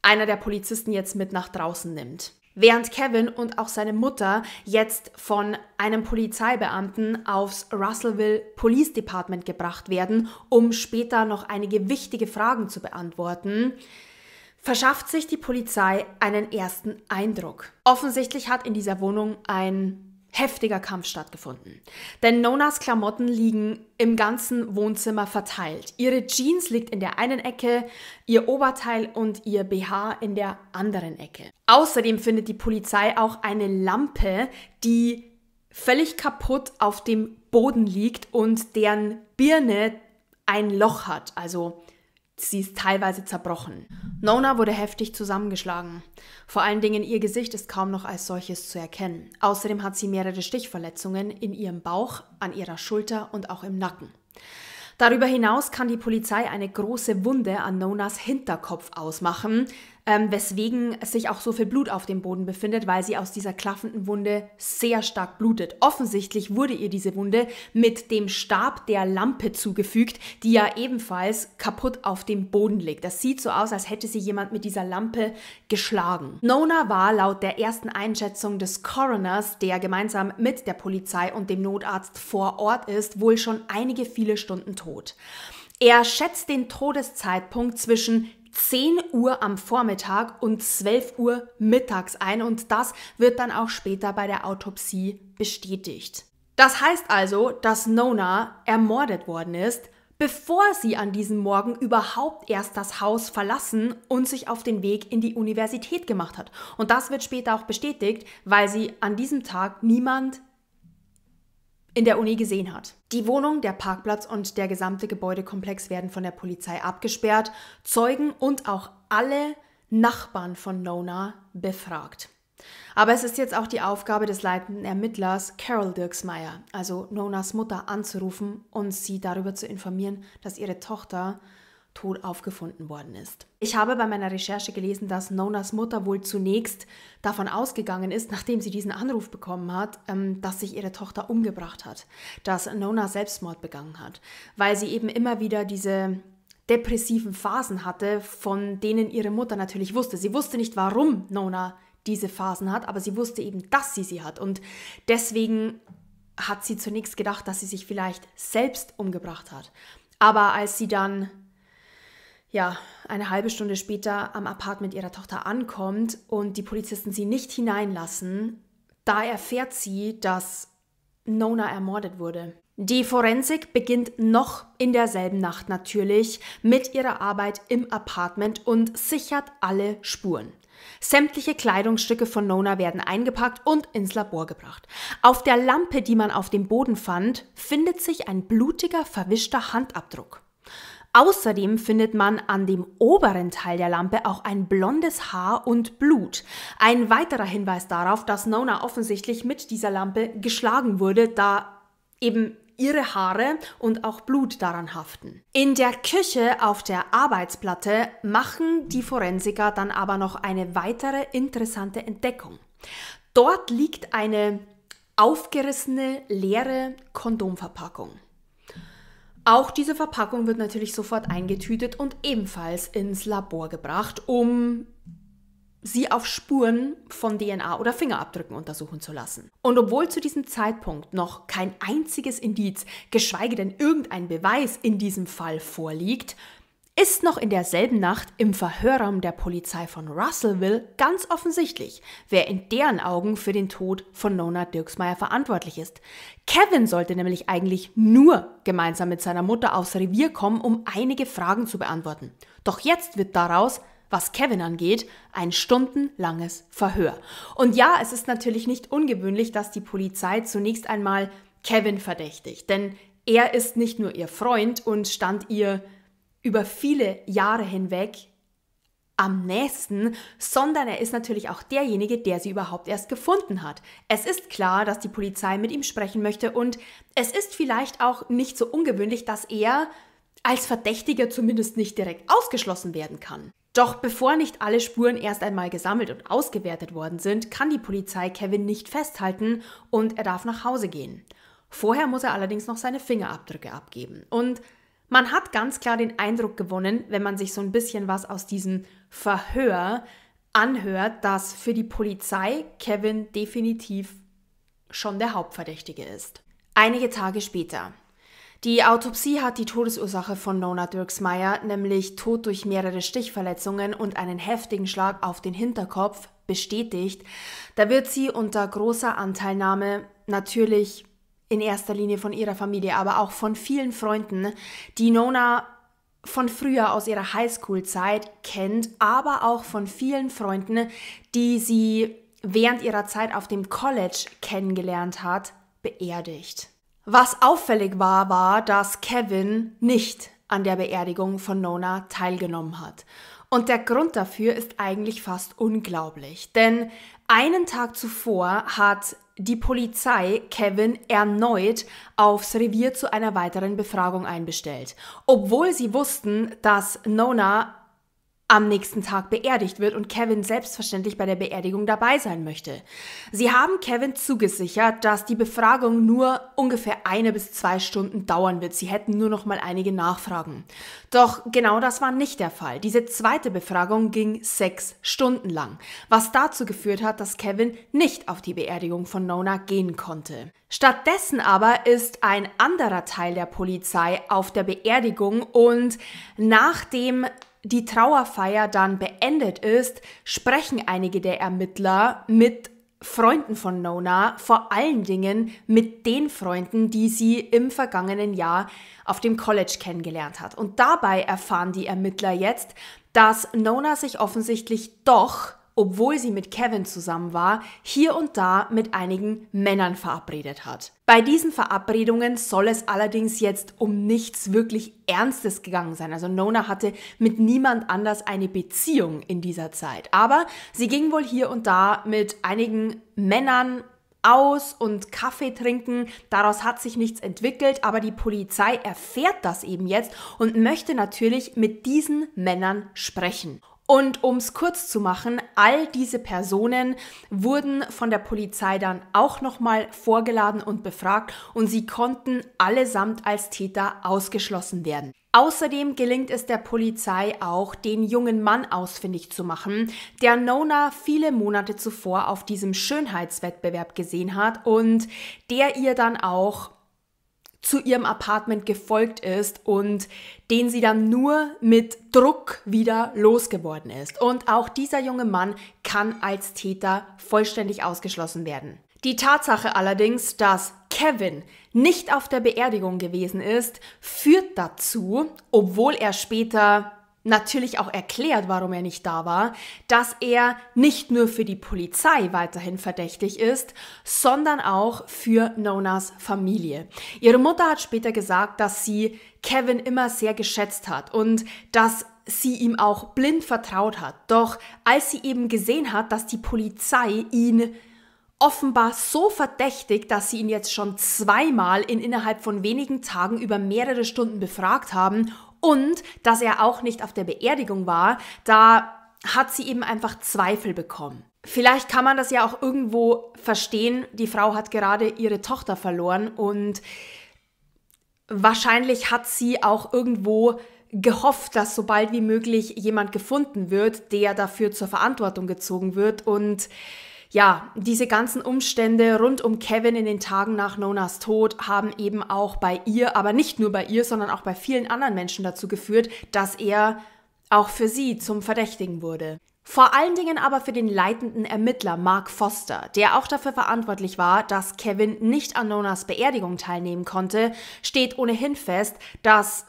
einer der Polizisten jetzt mit nach draußen nimmt. Während Kevin und auch seine Mutter jetzt von einem Polizeibeamten aufs Russellville Police Department gebracht werden, um später noch einige wichtige Fragen zu beantworten, verschafft sich die Polizei einen ersten Eindruck. Offensichtlich hat in dieser Wohnung ein heftiger Kampf stattgefunden. Denn Nonas Klamotten liegen im ganzen Wohnzimmer verteilt. Ihre Jeans liegt in der einen Ecke, ihr Oberteil und ihr BH in der anderen Ecke. Außerdem findet die Polizei auch eine Lampe, die völlig kaputt auf dem Boden liegt und deren Birne ein Loch hat, also Sie ist teilweise zerbrochen. Nona wurde heftig zusammengeschlagen. Vor allen Dingen ihr Gesicht ist kaum noch als solches zu erkennen. Außerdem hat sie mehrere Stichverletzungen in ihrem Bauch, an ihrer Schulter und auch im Nacken. Darüber hinaus kann die Polizei eine große Wunde an Nonas Hinterkopf ausmachen ähm, weswegen sich auch so viel Blut auf dem Boden befindet, weil sie aus dieser klaffenden Wunde sehr stark blutet. Offensichtlich wurde ihr diese Wunde mit dem Stab der Lampe zugefügt, die ja ebenfalls kaputt auf dem Boden liegt. Das sieht so aus, als hätte sie jemand mit dieser Lampe geschlagen. Nona war laut der ersten Einschätzung des Coroners, der gemeinsam mit der Polizei und dem Notarzt vor Ort ist, wohl schon einige viele Stunden tot. Er schätzt den Todeszeitpunkt zwischen 10 Uhr am Vormittag und 12 Uhr mittags ein und das wird dann auch später bei der Autopsie bestätigt. Das heißt also, dass Nona ermordet worden ist, bevor sie an diesem Morgen überhaupt erst das Haus verlassen und sich auf den Weg in die Universität gemacht hat. Und das wird später auch bestätigt, weil sie an diesem Tag niemand in der Uni gesehen hat. Die Wohnung, der Parkplatz und der gesamte Gebäudekomplex werden von der Polizei abgesperrt, Zeugen und auch alle Nachbarn von Nona befragt. Aber es ist jetzt auch die Aufgabe des leitenden Ermittlers Carol Dirksmeyer, also Nonas Mutter, anzurufen und sie darüber zu informieren, dass ihre Tochter tot aufgefunden worden ist. Ich habe bei meiner Recherche gelesen, dass Nonas Mutter wohl zunächst davon ausgegangen ist, nachdem sie diesen Anruf bekommen hat, ähm, dass sich ihre Tochter umgebracht hat, dass Nona Selbstmord begangen hat, weil sie eben immer wieder diese depressiven Phasen hatte, von denen ihre Mutter natürlich wusste. Sie wusste nicht, warum Nona diese Phasen hat, aber sie wusste eben, dass sie sie hat. Und deswegen hat sie zunächst gedacht, dass sie sich vielleicht selbst umgebracht hat. Aber als sie dann ja, eine halbe Stunde später am Apartment ihrer Tochter ankommt und die Polizisten sie nicht hineinlassen, da erfährt sie, dass Nona ermordet wurde. Die Forensik beginnt noch in derselben Nacht natürlich mit ihrer Arbeit im Apartment und sichert alle Spuren. Sämtliche Kleidungsstücke von Nona werden eingepackt und ins Labor gebracht. Auf der Lampe, die man auf dem Boden fand, findet sich ein blutiger, verwischter Handabdruck. Außerdem findet man an dem oberen Teil der Lampe auch ein blondes Haar und Blut. Ein weiterer Hinweis darauf, dass Nona offensichtlich mit dieser Lampe geschlagen wurde, da eben ihre Haare und auch Blut daran haften. In der Küche auf der Arbeitsplatte machen die Forensiker dann aber noch eine weitere interessante Entdeckung. Dort liegt eine aufgerissene, leere Kondomverpackung. Auch diese Verpackung wird natürlich sofort eingetütet und ebenfalls ins Labor gebracht, um sie auf Spuren von DNA oder Fingerabdrücken untersuchen zu lassen. Und obwohl zu diesem Zeitpunkt noch kein einziges Indiz, geschweige denn irgendein Beweis in diesem Fall vorliegt, ist noch in derselben Nacht im Verhörraum der Polizei von Russellville ganz offensichtlich, wer in deren Augen für den Tod von Nona Dirksmeyer verantwortlich ist. Kevin sollte nämlich eigentlich nur gemeinsam mit seiner Mutter aufs Revier kommen, um einige Fragen zu beantworten. Doch jetzt wird daraus, was Kevin angeht, ein stundenlanges Verhör. Und ja, es ist natürlich nicht ungewöhnlich, dass die Polizei zunächst einmal Kevin verdächtigt, denn er ist nicht nur ihr Freund und stand ihr über viele Jahre hinweg am nächsten, sondern er ist natürlich auch derjenige, der sie überhaupt erst gefunden hat. Es ist klar, dass die Polizei mit ihm sprechen möchte und es ist vielleicht auch nicht so ungewöhnlich, dass er als Verdächtiger zumindest nicht direkt ausgeschlossen werden kann. Doch bevor nicht alle Spuren erst einmal gesammelt und ausgewertet worden sind, kann die Polizei Kevin nicht festhalten und er darf nach Hause gehen. Vorher muss er allerdings noch seine Fingerabdrücke abgeben und man hat ganz klar den Eindruck gewonnen, wenn man sich so ein bisschen was aus diesem Verhör anhört, dass für die Polizei Kevin definitiv schon der Hauptverdächtige ist. Einige Tage später. Die Autopsie hat die Todesursache von Nona Dirksmeyer, nämlich Tod durch mehrere Stichverletzungen und einen heftigen Schlag auf den Hinterkopf, bestätigt. Da wird sie unter großer Anteilnahme natürlich in erster Linie von ihrer Familie, aber auch von vielen Freunden, die Nona von früher aus ihrer Highschool-Zeit kennt, aber auch von vielen Freunden, die sie während ihrer Zeit auf dem College kennengelernt hat, beerdigt. Was auffällig war, war, dass Kevin nicht an der Beerdigung von Nona teilgenommen hat. Und der Grund dafür ist eigentlich fast unglaublich, denn einen Tag zuvor hat die Polizei Kevin erneut aufs Revier zu einer weiteren Befragung einbestellt, obwohl sie wussten, dass Nona am nächsten Tag beerdigt wird und Kevin selbstverständlich bei der Beerdigung dabei sein möchte. Sie haben Kevin zugesichert, dass die Befragung nur ungefähr eine bis zwei Stunden dauern wird. Sie hätten nur noch mal einige Nachfragen. Doch genau das war nicht der Fall. Diese zweite Befragung ging sechs Stunden lang, was dazu geführt hat, dass Kevin nicht auf die Beerdigung von Nona gehen konnte. Stattdessen aber ist ein anderer Teil der Polizei auf der Beerdigung und nachdem die Trauerfeier dann beendet ist, sprechen einige der Ermittler mit Freunden von Nona, vor allen Dingen mit den Freunden, die sie im vergangenen Jahr auf dem College kennengelernt hat. Und dabei erfahren die Ermittler jetzt, dass Nona sich offensichtlich doch obwohl sie mit Kevin zusammen war, hier und da mit einigen Männern verabredet hat. Bei diesen Verabredungen soll es allerdings jetzt um nichts wirklich Ernstes gegangen sein. Also Nona hatte mit niemand anders eine Beziehung in dieser Zeit. Aber sie ging wohl hier und da mit einigen Männern aus und Kaffee trinken. Daraus hat sich nichts entwickelt, aber die Polizei erfährt das eben jetzt und möchte natürlich mit diesen Männern sprechen. Und um es kurz zu machen, all diese Personen wurden von der Polizei dann auch nochmal vorgeladen und befragt und sie konnten allesamt als Täter ausgeschlossen werden. Außerdem gelingt es der Polizei auch, den jungen Mann ausfindig zu machen, der Nona viele Monate zuvor auf diesem Schönheitswettbewerb gesehen hat und der ihr dann auch zu ihrem Apartment gefolgt ist und den sie dann nur mit Druck wieder losgeworden ist. Und auch dieser junge Mann kann als Täter vollständig ausgeschlossen werden. Die Tatsache allerdings, dass Kevin nicht auf der Beerdigung gewesen ist, führt dazu, obwohl er später natürlich auch erklärt, warum er nicht da war, dass er nicht nur für die Polizei weiterhin verdächtig ist, sondern auch für Nonas Familie. Ihre Mutter hat später gesagt, dass sie Kevin immer sehr geschätzt hat und dass sie ihm auch blind vertraut hat. Doch als sie eben gesehen hat, dass die Polizei ihn offenbar so verdächtig, dass sie ihn jetzt schon zweimal in innerhalb von wenigen Tagen über mehrere Stunden befragt haben und dass er auch nicht auf der Beerdigung war, da hat sie eben einfach Zweifel bekommen. Vielleicht kann man das ja auch irgendwo verstehen. Die Frau hat gerade ihre Tochter verloren und wahrscheinlich hat sie auch irgendwo gehofft, dass sobald wie möglich jemand gefunden wird, der dafür zur Verantwortung gezogen wird und ja, diese ganzen Umstände rund um Kevin in den Tagen nach Nonas Tod haben eben auch bei ihr, aber nicht nur bei ihr, sondern auch bei vielen anderen Menschen dazu geführt, dass er auch für sie zum Verdächtigen wurde. Vor allen Dingen aber für den leitenden Ermittler Mark Foster, der auch dafür verantwortlich war, dass Kevin nicht an Nonas Beerdigung teilnehmen konnte, steht ohnehin fest, dass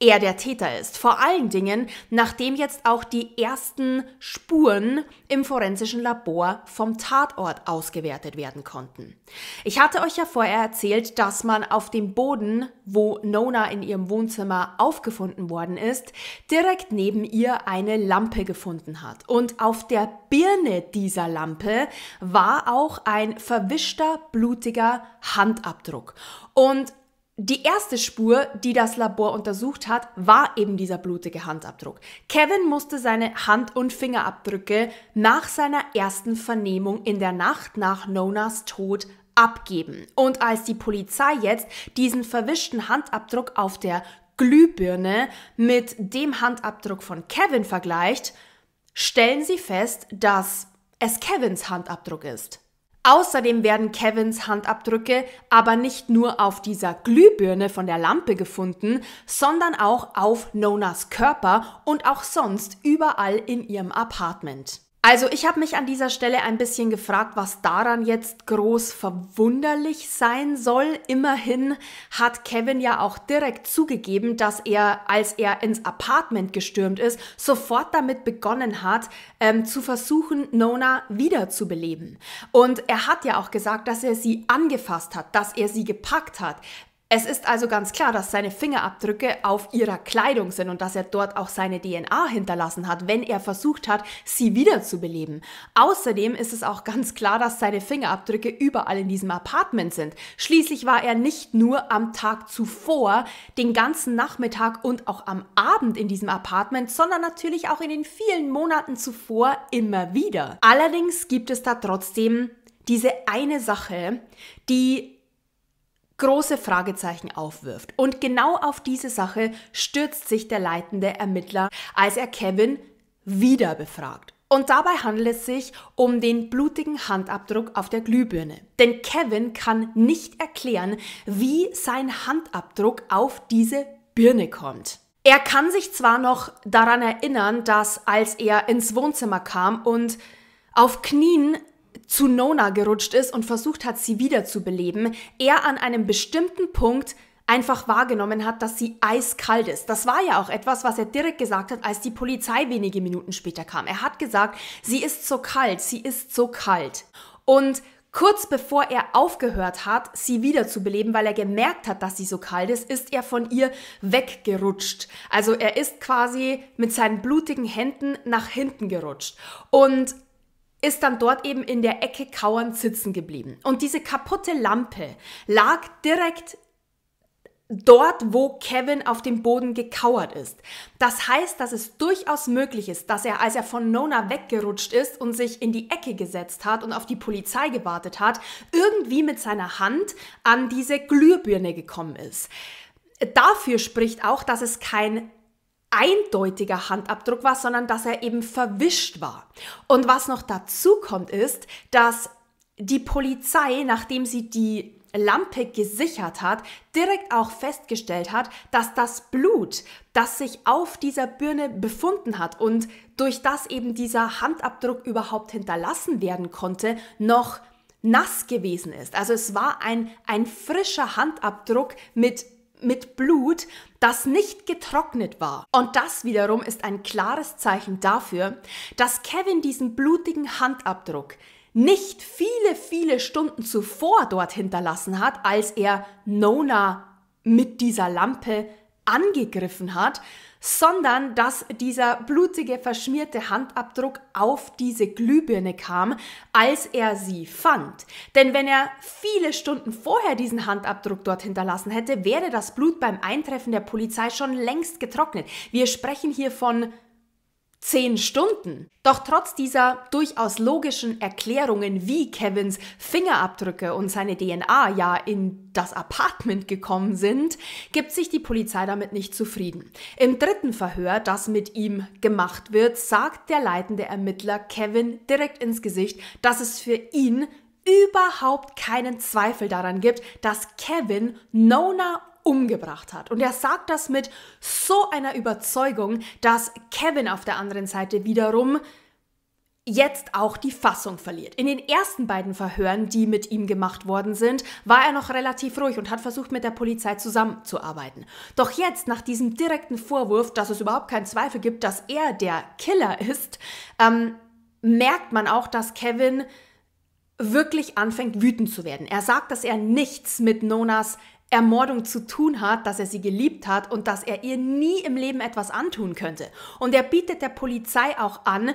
er der Täter ist. Vor allen Dingen, nachdem jetzt auch die ersten Spuren im forensischen Labor vom Tatort ausgewertet werden konnten. Ich hatte euch ja vorher erzählt, dass man auf dem Boden, wo Nona in ihrem Wohnzimmer aufgefunden worden ist, direkt neben ihr eine Lampe gefunden hat. Und auf der Birne dieser Lampe war auch ein verwischter, blutiger Handabdruck. Und die erste Spur, die das Labor untersucht hat, war eben dieser blutige Handabdruck. Kevin musste seine Hand- und Fingerabdrücke nach seiner ersten Vernehmung in der Nacht nach Nonas Tod abgeben. Und als die Polizei jetzt diesen verwischten Handabdruck auf der Glühbirne mit dem Handabdruck von Kevin vergleicht, stellen sie fest, dass es Kevins Handabdruck ist. Außerdem werden Kevins Handabdrücke aber nicht nur auf dieser Glühbirne von der Lampe gefunden, sondern auch auf Nonas Körper und auch sonst überall in ihrem Apartment. Also ich habe mich an dieser Stelle ein bisschen gefragt, was daran jetzt groß verwunderlich sein soll. Immerhin hat Kevin ja auch direkt zugegeben, dass er, als er ins Apartment gestürmt ist, sofort damit begonnen hat, ähm, zu versuchen, Nona wiederzubeleben. Und er hat ja auch gesagt, dass er sie angefasst hat, dass er sie gepackt hat, es ist also ganz klar, dass seine Fingerabdrücke auf ihrer Kleidung sind und dass er dort auch seine DNA hinterlassen hat, wenn er versucht hat, sie wiederzubeleben. Außerdem ist es auch ganz klar, dass seine Fingerabdrücke überall in diesem Apartment sind. Schließlich war er nicht nur am Tag zuvor, den ganzen Nachmittag und auch am Abend in diesem Apartment, sondern natürlich auch in den vielen Monaten zuvor immer wieder. Allerdings gibt es da trotzdem diese eine Sache, die große Fragezeichen aufwirft. Und genau auf diese Sache stürzt sich der leitende Ermittler, als er Kevin wieder befragt. Und dabei handelt es sich um den blutigen Handabdruck auf der Glühbirne. Denn Kevin kann nicht erklären, wie sein Handabdruck auf diese Birne kommt. Er kann sich zwar noch daran erinnern, dass als er ins Wohnzimmer kam und auf Knien zu Nona gerutscht ist und versucht hat, sie wiederzubeleben, er an einem bestimmten Punkt einfach wahrgenommen hat, dass sie eiskalt ist. Das war ja auch etwas, was er direkt gesagt hat, als die Polizei wenige Minuten später kam. Er hat gesagt, sie ist so kalt, sie ist so kalt. Und Kurz bevor er aufgehört hat, sie wiederzubeleben, weil er gemerkt hat, dass sie so kalt ist, ist er von ihr weggerutscht. Also er ist quasi mit seinen blutigen Händen nach hinten gerutscht. Und ist dann dort eben in der Ecke kauernd sitzen geblieben. Und diese kaputte Lampe lag direkt dort, wo Kevin auf dem Boden gekauert ist. Das heißt, dass es durchaus möglich ist, dass er, als er von Nona weggerutscht ist und sich in die Ecke gesetzt hat und auf die Polizei gewartet hat, irgendwie mit seiner Hand an diese Glühbirne gekommen ist. Dafür spricht auch, dass es kein eindeutiger Handabdruck war, sondern dass er eben verwischt war. Und was noch dazu kommt, ist, dass die Polizei, nachdem sie die Lampe gesichert hat, direkt auch festgestellt hat, dass das Blut, das sich auf dieser Birne befunden hat und durch das eben dieser Handabdruck überhaupt hinterlassen werden konnte, noch nass gewesen ist. Also es war ein, ein frischer Handabdruck mit mit Blut, das nicht getrocknet war. Und das wiederum ist ein klares Zeichen dafür, dass Kevin diesen blutigen Handabdruck nicht viele, viele Stunden zuvor dort hinterlassen hat, als er Nona mit dieser Lampe angegriffen hat, sondern dass dieser blutige, verschmierte Handabdruck auf diese Glühbirne kam, als er sie fand. Denn wenn er viele Stunden vorher diesen Handabdruck dort hinterlassen hätte, wäre das Blut beim Eintreffen der Polizei schon längst getrocknet. Wir sprechen hier von zehn Stunden. Doch trotz dieser durchaus logischen Erklärungen, wie Kevins Fingerabdrücke und seine DNA ja in das Apartment gekommen sind, gibt sich die Polizei damit nicht zufrieden. Im dritten Verhör, das mit ihm gemacht wird, sagt der leitende Ermittler Kevin direkt ins Gesicht, dass es für ihn überhaupt keinen Zweifel daran gibt, dass Kevin Nona umgebracht hat. Und er sagt das mit so einer Überzeugung, dass Kevin auf der anderen Seite wiederum jetzt auch die Fassung verliert. In den ersten beiden Verhören, die mit ihm gemacht worden sind, war er noch relativ ruhig und hat versucht, mit der Polizei zusammenzuarbeiten. Doch jetzt, nach diesem direkten Vorwurf, dass es überhaupt keinen Zweifel gibt, dass er der Killer ist, ähm, merkt man auch, dass Kevin wirklich anfängt, wütend zu werden. Er sagt, dass er nichts mit Nonas Ermordung zu tun hat, dass er sie geliebt hat und dass er ihr nie im Leben etwas antun könnte. Und er bietet der Polizei auch an,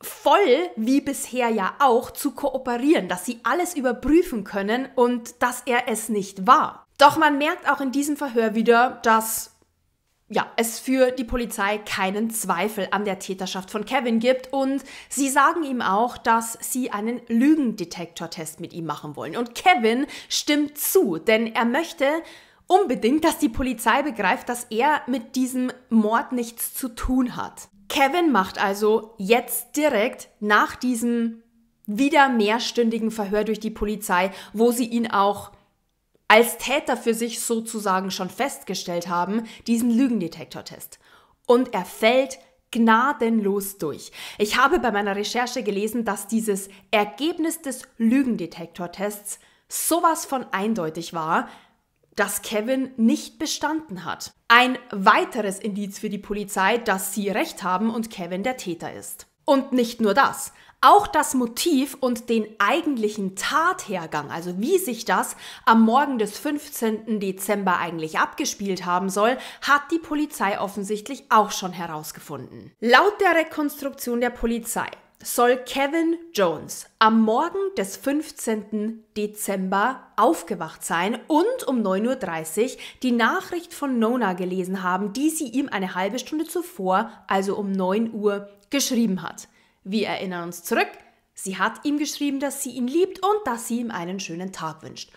voll wie bisher ja auch zu kooperieren, dass sie alles überprüfen können und dass er es nicht war. Doch man merkt auch in diesem Verhör wieder, dass ja, es für die Polizei keinen Zweifel an der Täterschaft von Kevin gibt und sie sagen ihm auch, dass sie einen Lügendetektortest mit ihm machen wollen. Und Kevin stimmt zu, denn er möchte unbedingt, dass die Polizei begreift, dass er mit diesem Mord nichts zu tun hat. Kevin macht also jetzt direkt nach diesem wieder mehrstündigen Verhör durch die Polizei, wo sie ihn auch als Täter für sich sozusagen schon festgestellt haben, diesen Lügendetektortest. Und er fällt gnadenlos durch. Ich habe bei meiner Recherche gelesen, dass dieses Ergebnis des Lügendetektortests sowas von eindeutig war, dass Kevin nicht bestanden hat. Ein weiteres Indiz für die Polizei, dass sie recht haben und Kevin der Täter ist. Und nicht nur das. Auch das Motiv und den eigentlichen Tathergang, also wie sich das am Morgen des 15. Dezember eigentlich abgespielt haben soll, hat die Polizei offensichtlich auch schon herausgefunden. Laut der Rekonstruktion der Polizei soll Kevin Jones am Morgen des 15. Dezember aufgewacht sein und um 9.30 Uhr die Nachricht von Nona gelesen haben, die sie ihm eine halbe Stunde zuvor, also um 9 Uhr, geschrieben hat. Wir erinnern uns zurück, sie hat ihm geschrieben, dass sie ihn liebt und dass sie ihm einen schönen Tag wünscht.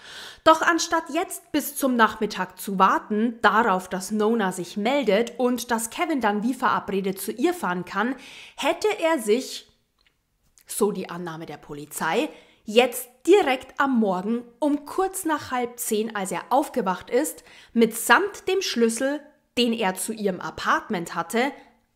Doch anstatt jetzt bis zum Nachmittag zu warten, darauf, dass Nona sich meldet und dass Kevin dann wie verabredet zu ihr fahren kann, hätte er sich, so die Annahme der Polizei, jetzt direkt am Morgen um kurz nach halb zehn, als er aufgewacht ist, mitsamt dem Schlüssel, den er zu ihrem Apartment hatte,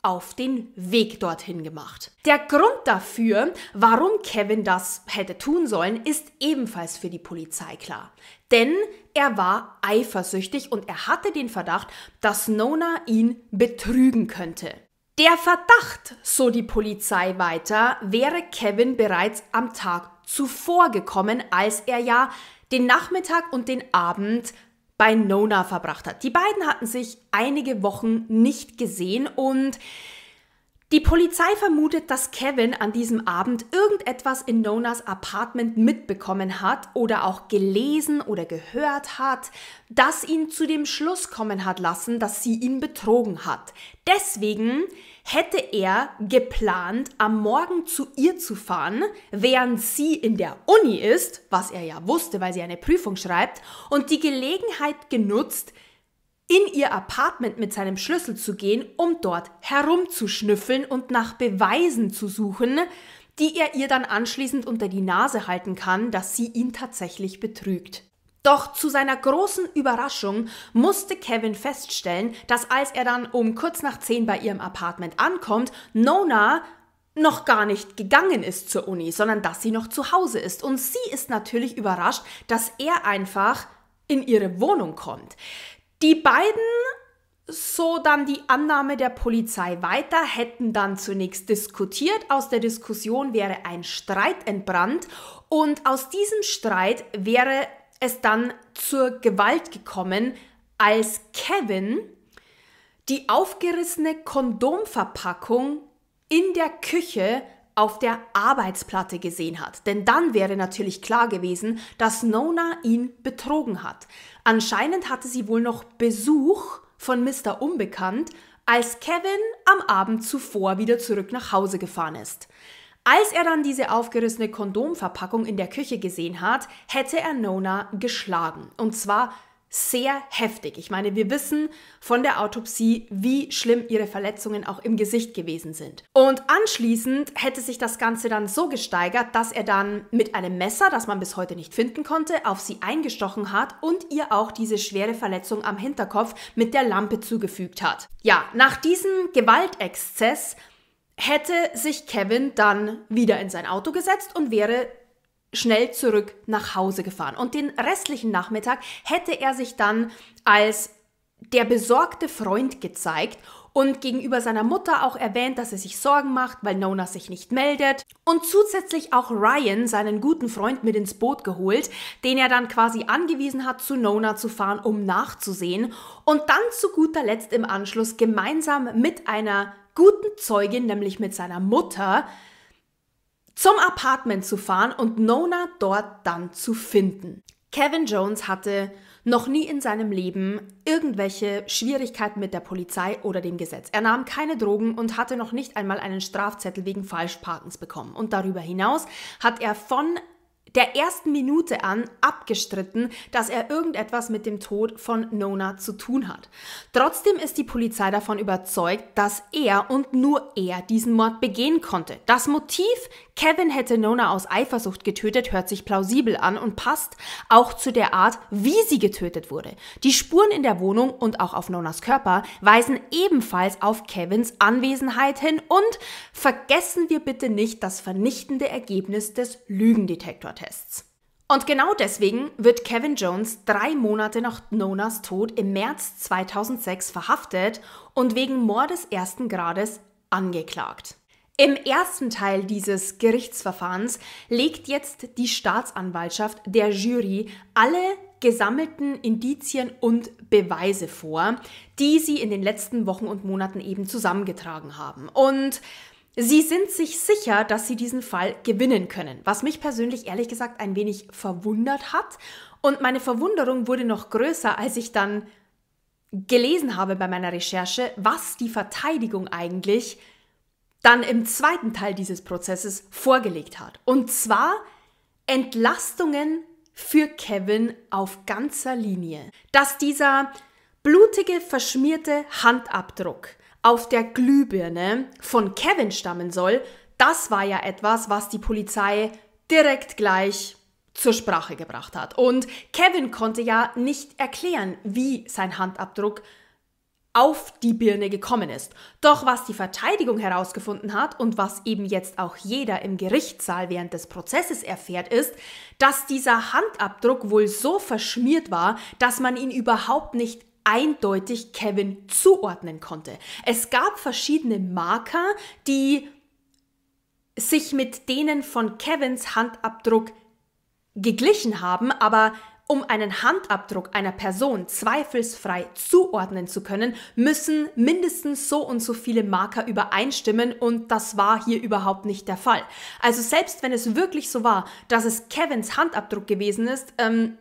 auf den Weg dorthin gemacht. Der Grund dafür, warum Kevin das hätte tun sollen, ist ebenfalls für die Polizei klar. Denn er war eifersüchtig und er hatte den Verdacht, dass Nona ihn betrügen könnte. Der Verdacht, so die Polizei weiter, wäre Kevin bereits am Tag zuvor gekommen, als er ja den Nachmittag und den Abend bei Nona verbracht hat. Die beiden hatten sich einige Wochen nicht gesehen und die Polizei vermutet, dass Kevin an diesem Abend irgendetwas in Nonas Apartment mitbekommen hat oder auch gelesen oder gehört hat, das ihn zu dem Schluss kommen hat lassen, dass sie ihn betrogen hat. Deswegen Hätte er geplant, am Morgen zu ihr zu fahren, während sie in der Uni ist, was er ja wusste, weil sie eine Prüfung schreibt, und die Gelegenheit genutzt, in ihr Apartment mit seinem Schlüssel zu gehen, um dort herumzuschnüffeln und nach Beweisen zu suchen, die er ihr dann anschließend unter die Nase halten kann, dass sie ihn tatsächlich betrügt. Doch zu seiner großen Überraschung musste Kevin feststellen, dass als er dann um kurz nach zehn bei ihrem Apartment ankommt, Nona noch gar nicht gegangen ist zur Uni, sondern dass sie noch zu Hause ist. Und sie ist natürlich überrascht, dass er einfach in ihre Wohnung kommt. Die beiden, so dann die Annahme der Polizei weiter, hätten dann zunächst diskutiert. Aus der Diskussion wäre ein Streit entbrannt und aus diesem Streit wäre es dann zur Gewalt gekommen, als Kevin die aufgerissene Kondomverpackung in der Küche auf der Arbeitsplatte gesehen hat. Denn dann wäre natürlich klar gewesen, dass Nona ihn betrogen hat. Anscheinend hatte sie wohl noch Besuch von Mr. Unbekannt, als Kevin am Abend zuvor wieder zurück nach Hause gefahren ist. Als er dann diese aufgerissene Kondomverpackung in der Küche gesehen hat, hätte er Nona geschlagen. Und zwar sehr heftig. Ich meine, wir wissen von der Autopsie, wie schlimm ihre Verletzungen auch im Gesicht gewesen sind. Und anschließend hätte sich das Ganze dann so gesteigert, dass er dann mit einem Messer, das man bis heute nicht finden konnte, auf sie eingestochen hat und ihr auch diese schwere Verletzung am Hinterkopf mit der Lampe zugefügt hat. Ja, nach diesem Gewaltexzess hätte sich Kevin dann wieder in sein Auto gesetzt und wäre schnell zurück nach Hause gefahren. Und den restlichen Nachmittag hätte er sich dann als der besorgte Freund gezeigt und gegenüber seiner Mutter auch erwähnt, dass er sich Sorgen macht, weil Nona sich nicht meldet. Und zusätzlich auch Ryan, seinen guten Freund, mit ins Boot geholt, den er dann quasi angewiesen hat, zu Nona zu fahren, um nachzusehen. Und dann zu guter Letzt im Anschluss gemeinsam mit einer guten Zeugin, nämlich mit seiner Mutter, zum Apartment zu fahren und Nona dort dann zu finden. Kevin Jones hatte noch nie in seinem Leben irgendwelche Schwierigkeiten mit der Polizei oder dem Gesetz. Er nahm keine Drogen und hatte noch nicht einmal einen Strafzettel wegen Falschparkens bekommen. Und darüber hinaus hat er von der ersten Minute an abgestritten, dass er irgendetwas mit dem Tod von Nona zu tun hat. Trotzdem ist die Polizei davon überzeugt, dass er und nur er diesen Mord begehen konnte. Das Motiv, Kevin hätte Nona aus Eifersucht getötet, hört sich plausibel an und passt auch zu der Art, wie sie getötet wurde. Die Spuren in der Wohnung und auch auf Nonas Körper weisen ebenfalls auf Kevins Anwesenheit hin und vergessen wir bitte nicht das vernichtende Ergebnis des Lügendetektortests. Tests. Und genau deswegen wird Kevin Jones drei Monate nach Nonas Tod im März 2006 verhaftet und wegen Mordes ersten Grades angeklagt. Im ersten Teil dieses Gerichtsverfahrens legt jetzt die Staatsanwaltschaft der Jury alle gesammelten Indizien und Beweise vor, die sie in den letzten Wochen und Monaten eben zusammengetragen haben. Und Sie sind sich sicher, dass sie diesen Fall gewinnen können, was mich persönlich ehrlich gesagt ein wenig verwundert hat. Und meine Verwunderung wurde noch größer, als ich dann gelesen habe bei meiner Recherche, was die Verteidigung eigentlich dann im zweiten Teil dieses Prozesses vorgelegt hat. Und zwar Entlastungen für Kevin auf ganzer Linie. Dass dieser blutige, verschmierte Handabdruck auf der Glühbirne von Kevin stammen soll, das war ja etwas, was die Polizei direkt gleich zur Sprache gebracht hat. Und Kevin konnte ja nicht erklären, wie sein Handabdruck auf die Birne gekommen ist. Doch was die Verteidigung herausgefunden hat und was eben jetzt auch jeder im Gerichtssaal während des Prozesses erfährt, ist, dass dieser Handabdruck wohl so verschmiert war, dass man ihn überhaupt nicht eindeutig Kevin zuordnen konnte. Es gab verschiedene Marker, die sich mit denen von Kevins Handabdruck geglichen haben, aber um einen Handabdruck einer Person zweifelsfrei zuordnen zu können, müssen mindestens so und so viele Marker übereinstimmen und das war hier überhaupt nicht der Fall. Also selbst wenn es wirklich so war, dass es Kevins Handabdruck gewesen ist, ähm,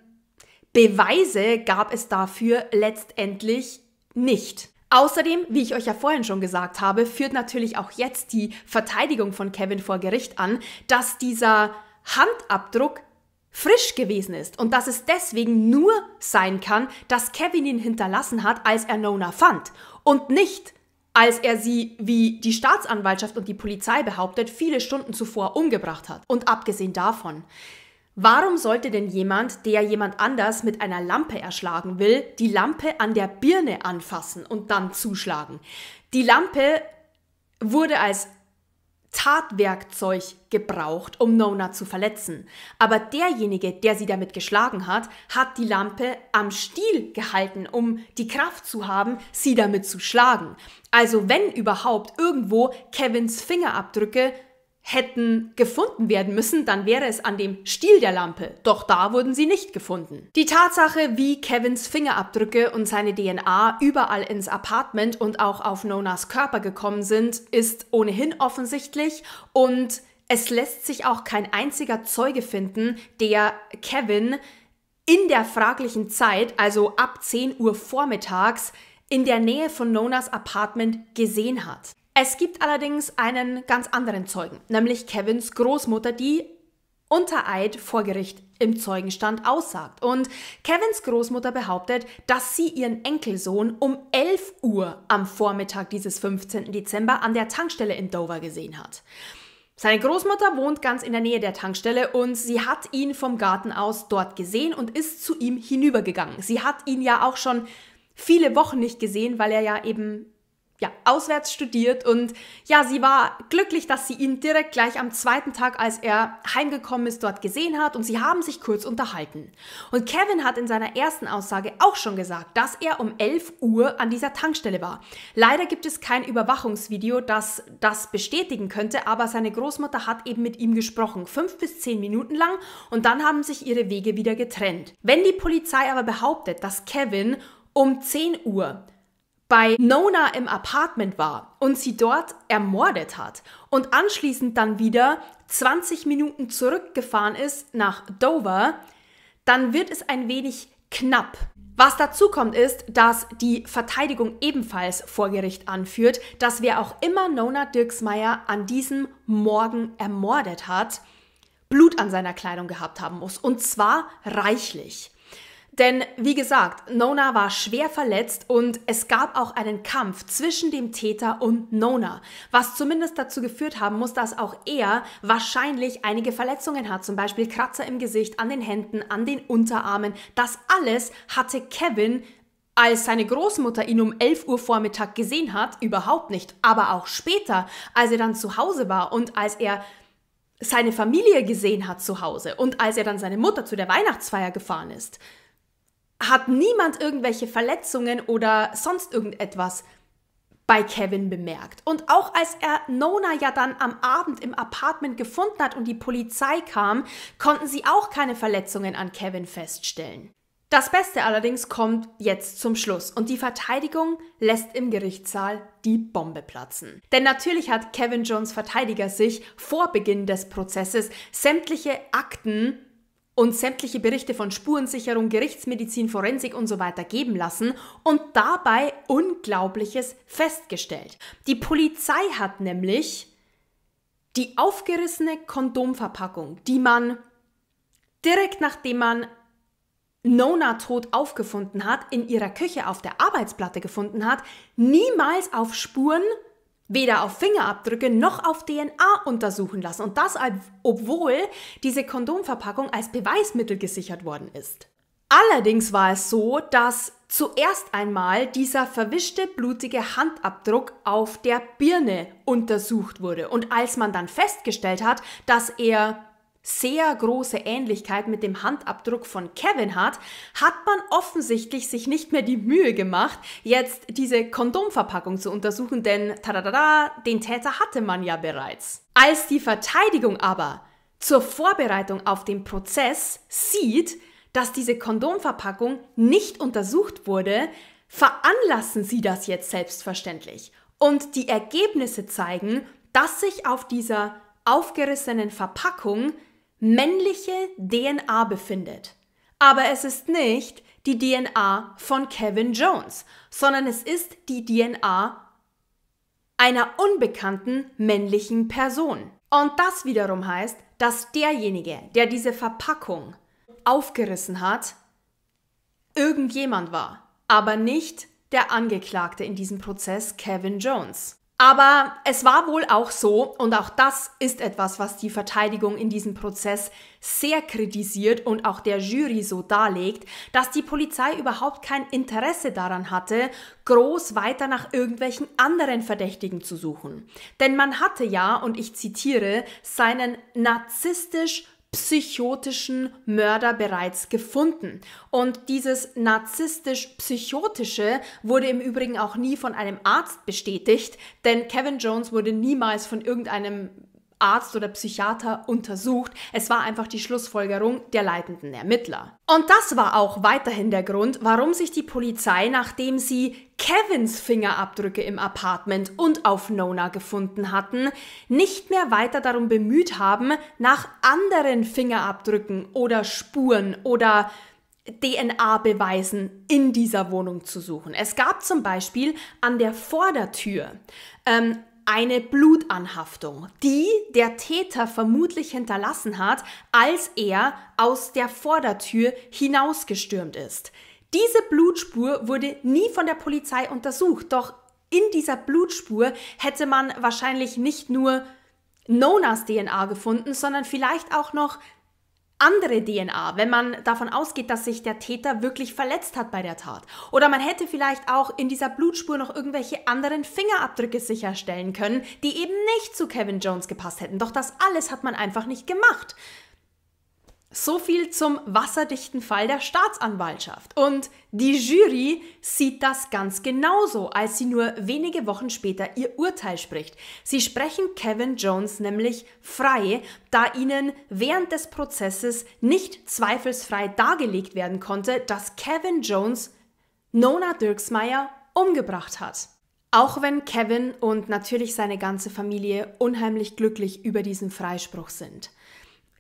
Beweise gab es dafür letztendlich nicht. Außerdem, wie ich euch ja vorhin schon gesagt habe, führt natürlich auch jetzt die Verteidigung von Kevin vor Gericht an, dass dieser Handabdruck frisch gewesen ist und dass es deswegen nur sein kann, dass Kevin ihn hinterlassen hat, als er Nona fand und nicht als er sie, wie die Staatsanwaltschaft und die Polizei behauptet, viele Stunden zuvor umgebracht hat. Und abgesehen davon, Warum sollte denn jemand, der jemand anders mit einer Lampe erschlagen will, die Lampe an der Birne anfassen und dann zuschlagen? Die Lampe wurde als Tatwerkzeug gebraucht, um Nona zu verletzen. Aber derjenige, der sie damit geschlagen hat, hat die Lampe am Stiel gehalten, um die Kraft zu haben, sie damit zu schlagen. Also wenn überhaupt irgendwo Kevins Fingerabdrücke hätten gefunden werden müssen, dann wäre es an dem Stiel der Lampe. Doch da wurden sie nicht gefunden. Die Tatsache, wie Kevins Fingerabdrücke und seine DNA überall ins Apartment und auch auf Nonas Körper gekommen sind, ist ohnehin offensichtlich und es lässt sich auch kein einziger Zeuge finden, der Kevin in der fraglichen Zeit, also ab 10 Uhr vormittags, in der Nähe von Nonas Apartment gesehen hat. Es gibt allerdings einen ganz anderen Zeugen, nämlich Kevins Großmutter, die unter Eid vor Gericht im Zeugenstand aussagt. Und Kevins Großmutter behauptet, dass sie ihren Enkelsohn um 11 Uhr am Vormittag dieses 15. Dezember an der Tankstelle in Dover gesehen hat. Seine Großmutter wohnt ganz in der Nähe der Tankstelle und sie hat ihn vom Garten aus dort gesehen und ist zu ihm hinübergegangen. Sie hat ihn ja auch schon viele Wochen nicht gesehen, weil er ja eben ja, auswärts studiert und ja, sie war glücklich, dass sie ihn direkt gleich am zweiten Tag, als er heimgekommen ist, dort gesehen hat und sie haben sich kurz unterhalten. Und Kevin hat in seiner ersten Aussage auch schon gesagt, dass er um 11 Uhr an dieser Tankstelle war. Leider gibt es kein Überwachungsvideo, das das bestätigen könnte, aber seine Großmutter hat eben mit ihm gesprochen, fünf bis zehn Minuten lang und dann haben sich ihre Wege wieder getrennt. Wenn die Polizei aber behauptet, dass Kevin um 10 Uhr bei Nona im Apartment war und sie dort ermordet hat und anschließend dann wieder 20 Minuten zurückgefahren ist nach Dover, dann wird es ein wenig knapp. Was dazu kommt ist, dass die Verteidigung ebenfalls vor Gericht anführt, dass wer auch immer Nona Dirksmeier an diesem Morgen ermordet hat, Blut an seiner Kleidung gehabt haben muss. Und zwar reichlich. Denn wie gesagt, Nona war schwer verletzt und es gab auch einen Kampf zwischen dem Täter und Nona, was zumindest dazu geführt haben muss, dass auch er wahrscheinlich einige Verletzungen hat, zum Beispiel Kratzer im Gesicht, an den Händen, an den Unterarmen. Das alles hatte Kevin als seine Großmutter ihn um 11 Uhr Vormittag gesehen hat, überhaupt nicht. Aber auch später, als er dann zu Hause war und als er seine Familie gesehen hat zu Hause und als er dann seine Mutter zu der Weihnachtsfeier gefahren ist hat niemand irgendwelche Verletzungen oder sonst irgendetwas bei Kevin bemerkt. Und auch als er Nona ja dann am Abend im Apartment gefunden hat und die Polizei kam, konnten sie auch keine Verletzungen an Kevin feststellen. Das Beste allerdings kommt jetzt zum Schluss und die Verteidigung lässt im Gerichtssaal die Bombe platzen. Denn natürlich hat Kevin Jones Verteidiger sich vor Beginn des Prozesses sämtliche Akten und sämtliche Berichte von Spurensicherung, Gerichtsmedizin, Forensik und so weiter geben lassen und dabei Unglaubliches festgestellt. Die Polizei hat nämlich die aufgerissene Kondomverpackung, die man direkt nachdem man Nona tot aufgefunden hat, in ihrer Küche auf der Arbeitsplatte gefunden hat, niemals auf Spuren weder auf Fingerabdrücke noch auf DNA untersuchen lassen und das, obwohl diese Kondomverpackung als Beweismittel gesichert worden ist. Allerdings war es so, dass zuerst einmal dieser verwischte blutige Handabdruck auf der Birne untersucht wurde und als man dann festgestellt hat, dass er sehr große Ähnlichkeit mit dem Handabdruck von Kevin hat, hat man offensichtlich sich nicht mehr die Mühe gemacht, jetzt diese Kondomverpackung zu untersuchen, denn tadadada, den Täter hatte man ja bereits. Als die Verteidigung aber zur Vorbereitung auf den Prozess sieht, dass diese Kondomverpackung nicht untersucht wurde, veranlassen sie das jetzt selbstverständlich. Und die Ergebnisse zeigen, dass sich auf dieser aufgerissenen Verpackung männliche DNA befindet. Aber es ist nicht die DNA von Kevin Jones, sondern es ist die DNA einer unbekannten männlichen Person. Und das wiederum heißt, dass derjenige, der diese Verpackung aufgerissen hat, irgendjemand war, aber nicht der Angeklagte in diesem Prozess, Kevin Jones. Aber es war wohl auch so, und auch das ist etwas, was die Verteidigung in diesem Prozess sehr kritisiert und auch der Jury so darlegt, dass die Polizei überhaupt kein Interesse daran hatte, groß weiter nach irgendwelchen anderen Verdächtigen zu suchen. Denn man hatte ja, und ich zitiere, seinen narzisstisch psychotischen Mörder bereits gefunden. Und dieses narzisstisch-psychotische wurde im Übrigen auch nie von einem Arzt bestätigt, denn Kevin Jones wurde niemals von irgendeinem Arzt oder Psychiater untersucht. Es war einfach die Schlussfolgerung der leitenden Ermittler. Und das war auch weiterhin der Grund, warum sich die Polizei, nachdem sie Kevins Fingerabdrücke im Apartment und auf Nona gefunden hatten, nicht mehr weiter darum bemüht haben, nach anderen Fingerabdrücken oder Spuren oder DNA-Beweisen in dieser Wohnung zu suchen. Es gab zum Beispiel an der Vordertür ähm, eine Blutanhaftung, die der Täter vermutlich hinterlassen hat, als er aus der Vordertür hinausgestürmt ist. Diese Blutspur wurde nie von der Polizei untersucht, doch in dieser Blutspur hätte man wahrscheinlich nicht nur Nonas DNA gefunden, sondern vielleicht auch noch andere DNA, wenn man davon ausgeht, dass sich der Täter wirklich verletzt hat bei der Tat. Oder man hätte vielleicht auch in dieser Blutspur noch irgendwelche anderen Fingerabdrücke sicherstellen können, die eben nicht zu Kevin Jones gepasst hätten. Doch das alles hat man einfach nicht gemacht. So viel zum wasserdichten Fall der Staatsanwaltschaft. Und die Jury sieht das ganz genauso, als sie nur wenige Wochen später ihr Urteil spricht. Sie sprechen Kevin Jones nämlich frei, da ihnen während des Prozesses nicht zweifelsfrei dargelegt werden konnte, dass Kevin Jones Nona Dirksmeyer umgebracht hat. Auch wenn Kevin und natürlich seine ganze Familie unheimlich glücklich über diesen Freispruch sind,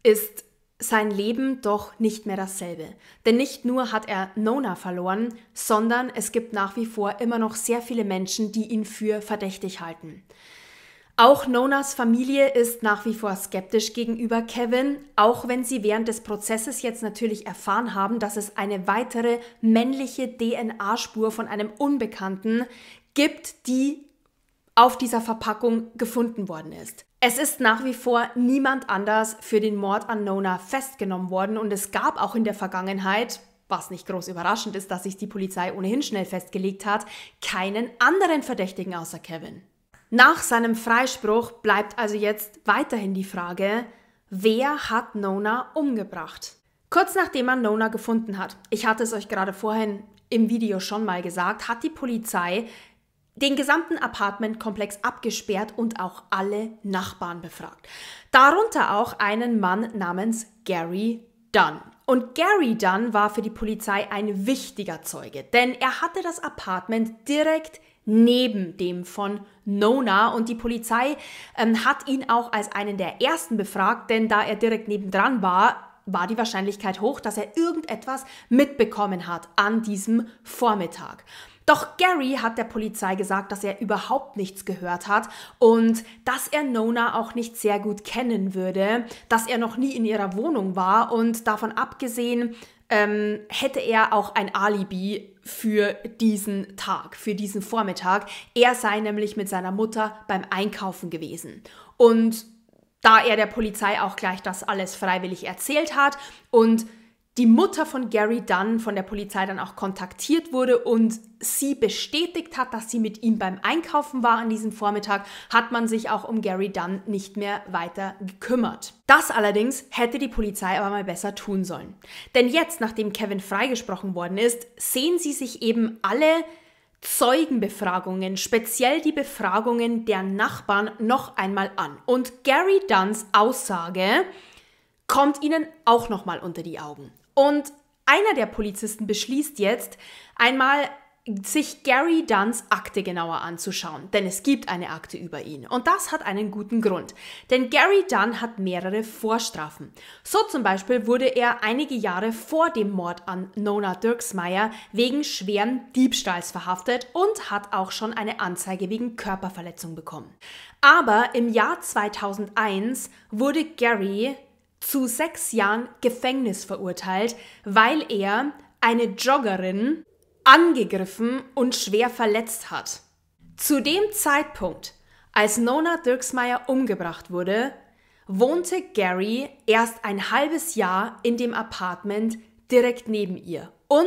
ist sein Leben doch nicht mehr dasselbe. Denn nicht nur hat er Nona verloren, sondern es gibt nach wie vor immer noch sehr viele Menschen, die ihn für verdächtig halten. Auch Nonas Familie ist nach wie vor skeptisch gegenüber Kevin, auch wenn sie während des Prozesses jetzt natürlich erfahren haben, dass es eine weitere männliche DNA-Spur von einem Unbekannten gibt, die auf dieser Verpackung gefunden worden ist. Es ist nach wie vor niemand anders für den Mord an Nona festgenommen worden und es gab auch in der Vergangenheit, was nicht groß überraschend ist, dass sich die Polizei ohnehin schnell festgelegt hat, keinen anderen Verdächtigen außer Kevin. Nach seinem Freispruch bleibt also jetzt weiterhin die Frage, wer hat Nona umgebracht? Kurz nachdem man Nona gefunden hat, ich hatte es euch gerade vorhin im Video schon mal gesagt, hat die Polizei den gesamten Apartmentkomplex abgesperrt und auch alle Nachbarn befragt. Darunter auch einen Mann namens Gary Dunn. Und Gary Dunn war für die Polizei ein wichtiger Zeuge, denn er hatte das Apartment direkt neben dem von Nona und die Polizei ähm, hat ihn auch als einen der ersten befragt, denn da er direkt nebendran war, war die Wahrscheinlichkeit hoch, dass er irgendetwas mitbekommen hat an diesem Vormittag. Doch Gary hat der Polizei gesagt, dass er überhaupt nichts gehört hat und dass er Nona auch nicht sehr gut kennen würde, dass er noch nie in ihrer Wohnung war und davon abgesehen ähm, hätte er auch ein Alibi für diesen Tag, für diesen Vormittag. Er sei nämlich mit seiner Mutter beim Einkaufen gewesen. Und da er der Polizei auch gleich das alles freiwillig erzählt hat und die Mutter von Gary Dunn von der Polizei dann auch kontaktiert wurde und sie bestätigt hat, dass sie mit ihm beim Einkaufen war an diesem Vormittag, hat man sich auch um Gary Dunn nicht mehr weiter gekümmert. Das allerdings hätte die Polizei aber mal besser tun sollen. Denn jetzt, nachdem Kevin freigesprochen worden ist, sehen sie sich eben alle Zeugenbefragungen, speziell die Befragungen der Nachbarn, noch einmal an. Und Gary Dunns Aussage kommt ihnen auch noch mal unter die Augen. Und einer der Polizisten beschließt jetzt, einmal sich Gary Dunns Akte genauer anzuschauen, denn es gibt eine Akte über ihn. Und das hat einen guten Grund, denn Gary Dunn hat mehrere Vorstrafen. So zum Beispiel wurde er einige Jahre vor dem Mord an Nona Dirksmeyer wegen schweren Diebstahls verhaftet und hat auch schon eine Anzeige wegen Körperverletzung bekommen. Aber im Jahr 2001 wurde Gary zu sechs Jahren Gefängnis verurteilt, weil er eine Joggerin angegriffen und schwer verletzt hat. Zu dem Zeitpunkt, als Nona Dirksmeyer umgebracht wurde, wohnte Gary erst ein halbes Jahr in dem Apartment direkt neben ihr und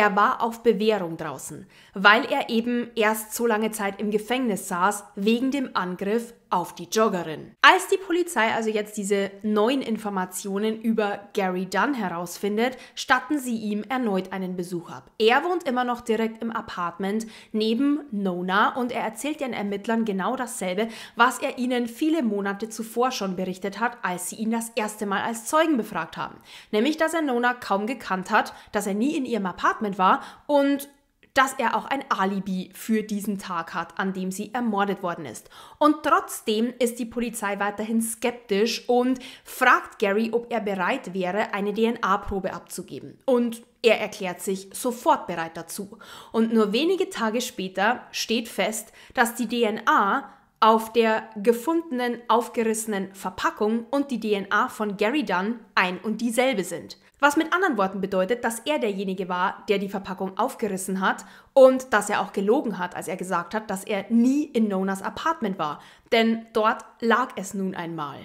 er war auf Bewährung draußen, weil er eben erst so lange Zeit im Gefängnis saß wegen dem Angriff auf die Joggerin. Als die Polizei also jetzt diese neuen Informationen über Gary Dunn herausfindet, statten sie ihm erneut einen Besuch ab. Er wohnt immer noch direkt im Apartment neben Nona und er erzählt den Ermittlern genau dasselbe, was er ihnen viele Monate zuvor schon berichtet hat, als sie ihn das erste Mal als Zeugen befragt haben. Nämlich, dass er Nona kaum gekannt hat, dass er nie in ihrem Apartment gekommen war und dass er auch ein Alibi für diesen Tag hat, an dem sie ermordet worden ist. Und trotzdem ist die Polizei weiterhin skeptisch und fragt Gary, ob er bereit wäre, eine DNA-Probe abzugeben. Und er erklärt sich sofort bereit dazu. Und nur wenige Tage später steht fest, dass die DNA auf der gefundenen, aufgerissenen Verpackung und die DNA von Gary Dunn ein und dieselbe sind. Was mit anderen Worten bedeutet, dass er derjenige war, der die Verpackung aufgerissen hat und dass er auch gelogen hat, als er gesagt hat, dass er nie in Nonas Apartment war. Denn dort lag es nun einmal.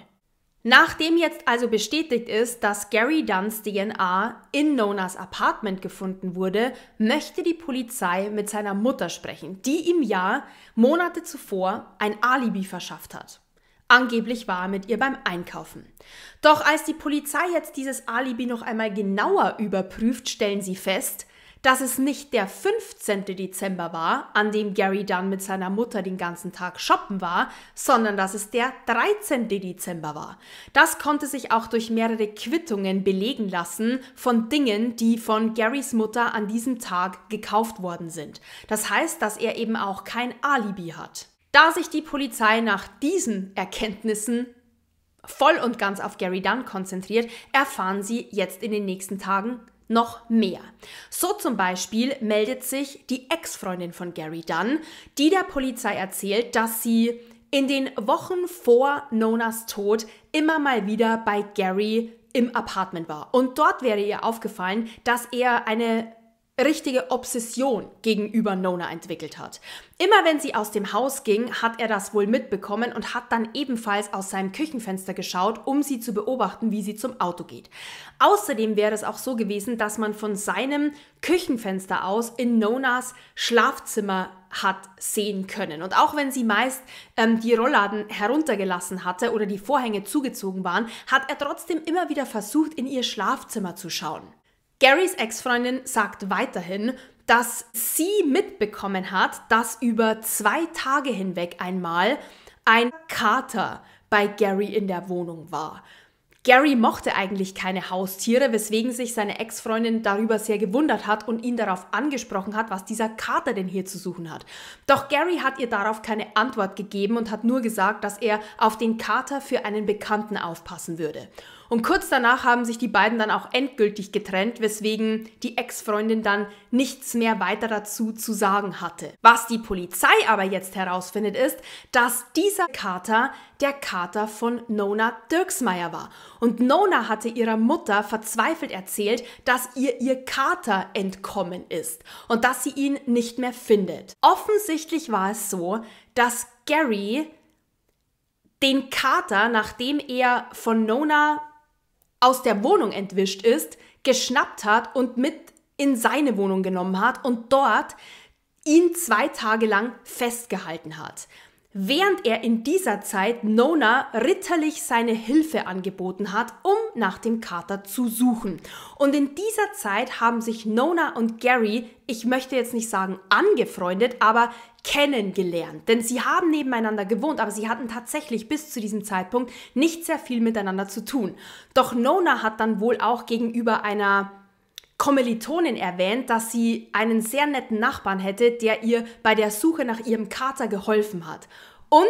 Nachdem jetzt also bestätigt ist, dass Gary Dunns DNA in Nonas Apartment gefunden wurde, möchte die Polizei mit seiner Mutter sprechen, die ihm ja Monate zuvor ein Alibi verschafft hat. Angeblich war er mit ihr beim Einkaufen. Doch als die Polizei jetzt dieses Alibi noch einmal genauer überprüft, stellen sie fest, dass es nicht der 15. Dezember war, an dem Gary dann mit seiner Mutter den ganzen Tag shoppen war, sondern dass es der 13. Dezember war. Das konnte sich auch durch mehrere Quittungen belegen lassen von Dingen, die von Garys Mutter an diesem Tag gekauft worden sind. Das heißt, dass er eben auch kein Alibi hat. Da sich die Polizei nach diesen Erkenntnissen voll und ganz auf Gary Dunn konzentriert, erfahren sie jetzt in den nächsten Tagen noch mehr. So zum Beispiel meldet sich die Ex-Freundin von Gary Dunn, die der Polizei erzählt, dass sie in den Wochen vor Nonas Tod immer mal wieder bei Gary im Apartment war. Und dort wäre ihr aufgefallen, dass er eine richtige Obsession gegenüber Nona entwickelt hat. Immer wenn sie aus dem Haus ging, hat er das wohl mitbekommen und hat dann ebenfalls aus seinem Küchenfenster geschaut, um sie zu beobachten, wie sie zum Auto geht. Außerdem wäre es auch so gewesen, dass man von seinem Küchenfenster aus in Nonas Schlafzimmer hat sehen können. Und auch wenn sie meist ähm, die Rollladen heruntergelassen hatte oder die Vorhänge zugezogen waren, hat er trotzdem immer wieder versucht, in ihr Schlafzimmer zu schauen. Garys Ex-Freundin sagt weiterhin, dass sie mitbekommen hat, dass über zwei Tage hinweg einmal ein Kater bei Gary in der Wohnung war. Gary mochte eigentlich keine Haustiere, weswegen sich seine Ex-Freundin darüber sehr gewundert hat und ihn darauf angesprochen hat, was dieser Kater denn hier zu suchen hat. Doch Gary hat ihr darauf keine Antwort gegeben und hat nur gesagt, dass er auf den Kater für einen Bekannten aufpassen würde. Und kurz danach haben sich die beiden dann auch endgültig getrennt, weswegen die Ex-Freundin dann nichts mehr weiter dazu zu sagen hatte. Was die Polizei aber jetzt herausfindet, ist, dass dieser Kater der Kater von Nona Dirksmeier war. Und Nona hatte ihrer Mutter verzweifelt erzählt, dass ihr ihr Kater entkommen ist und dass sie ihn nicht mehr findet. Offensichtlich war es so, dass Gary den Kater, nachdem er von Nona aus der Wohnung entwischt ist, geschnappt hat und mit in seine Wohnung genommen hat und dort ihn zwei Tage lang festgehalten hat. Während er in dieser Zeit Nona ritterlich seine Hilfe angeboten hat, um nach dem Kater zu suchen. Und in dieser Zeit haben sich Nona und Gary, ich möchte jetzt nicht sagen angefreundet, aber kennengelernt. Denn sie haben nebeneinander gewohnt, aber sie hatten tatsächlich bis zu diesem Zeitpunkt nicht sehr viel miteinander zu tun. Doch Nona hat dann wohl auch gegenüber einer Kommilitonin erwähnt, dass sie einen sehr netten Nachbarn hätte, der ihr bei der Suche nach ihrem Kater geholfen hat. Und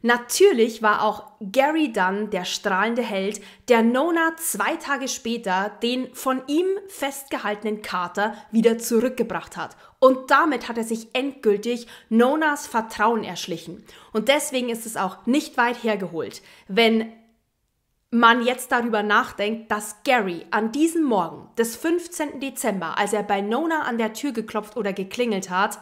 natürlich war auch Gary Dunn der strahlende Held, der Nona zwei Tage später den von ihm festgehaltenen Kater wieder zurückgebracht hat und damit hat er sich endgültig Nonas Vertrauen erschlichen. Und deswegen ist es auch nicht weit hergeholt, wenn man jetzt darüber nachdenkt, dass Gary an diesem Morgen des 15. Dezember, als er bei Nona an der Tür geklopft oder geklingelt hat,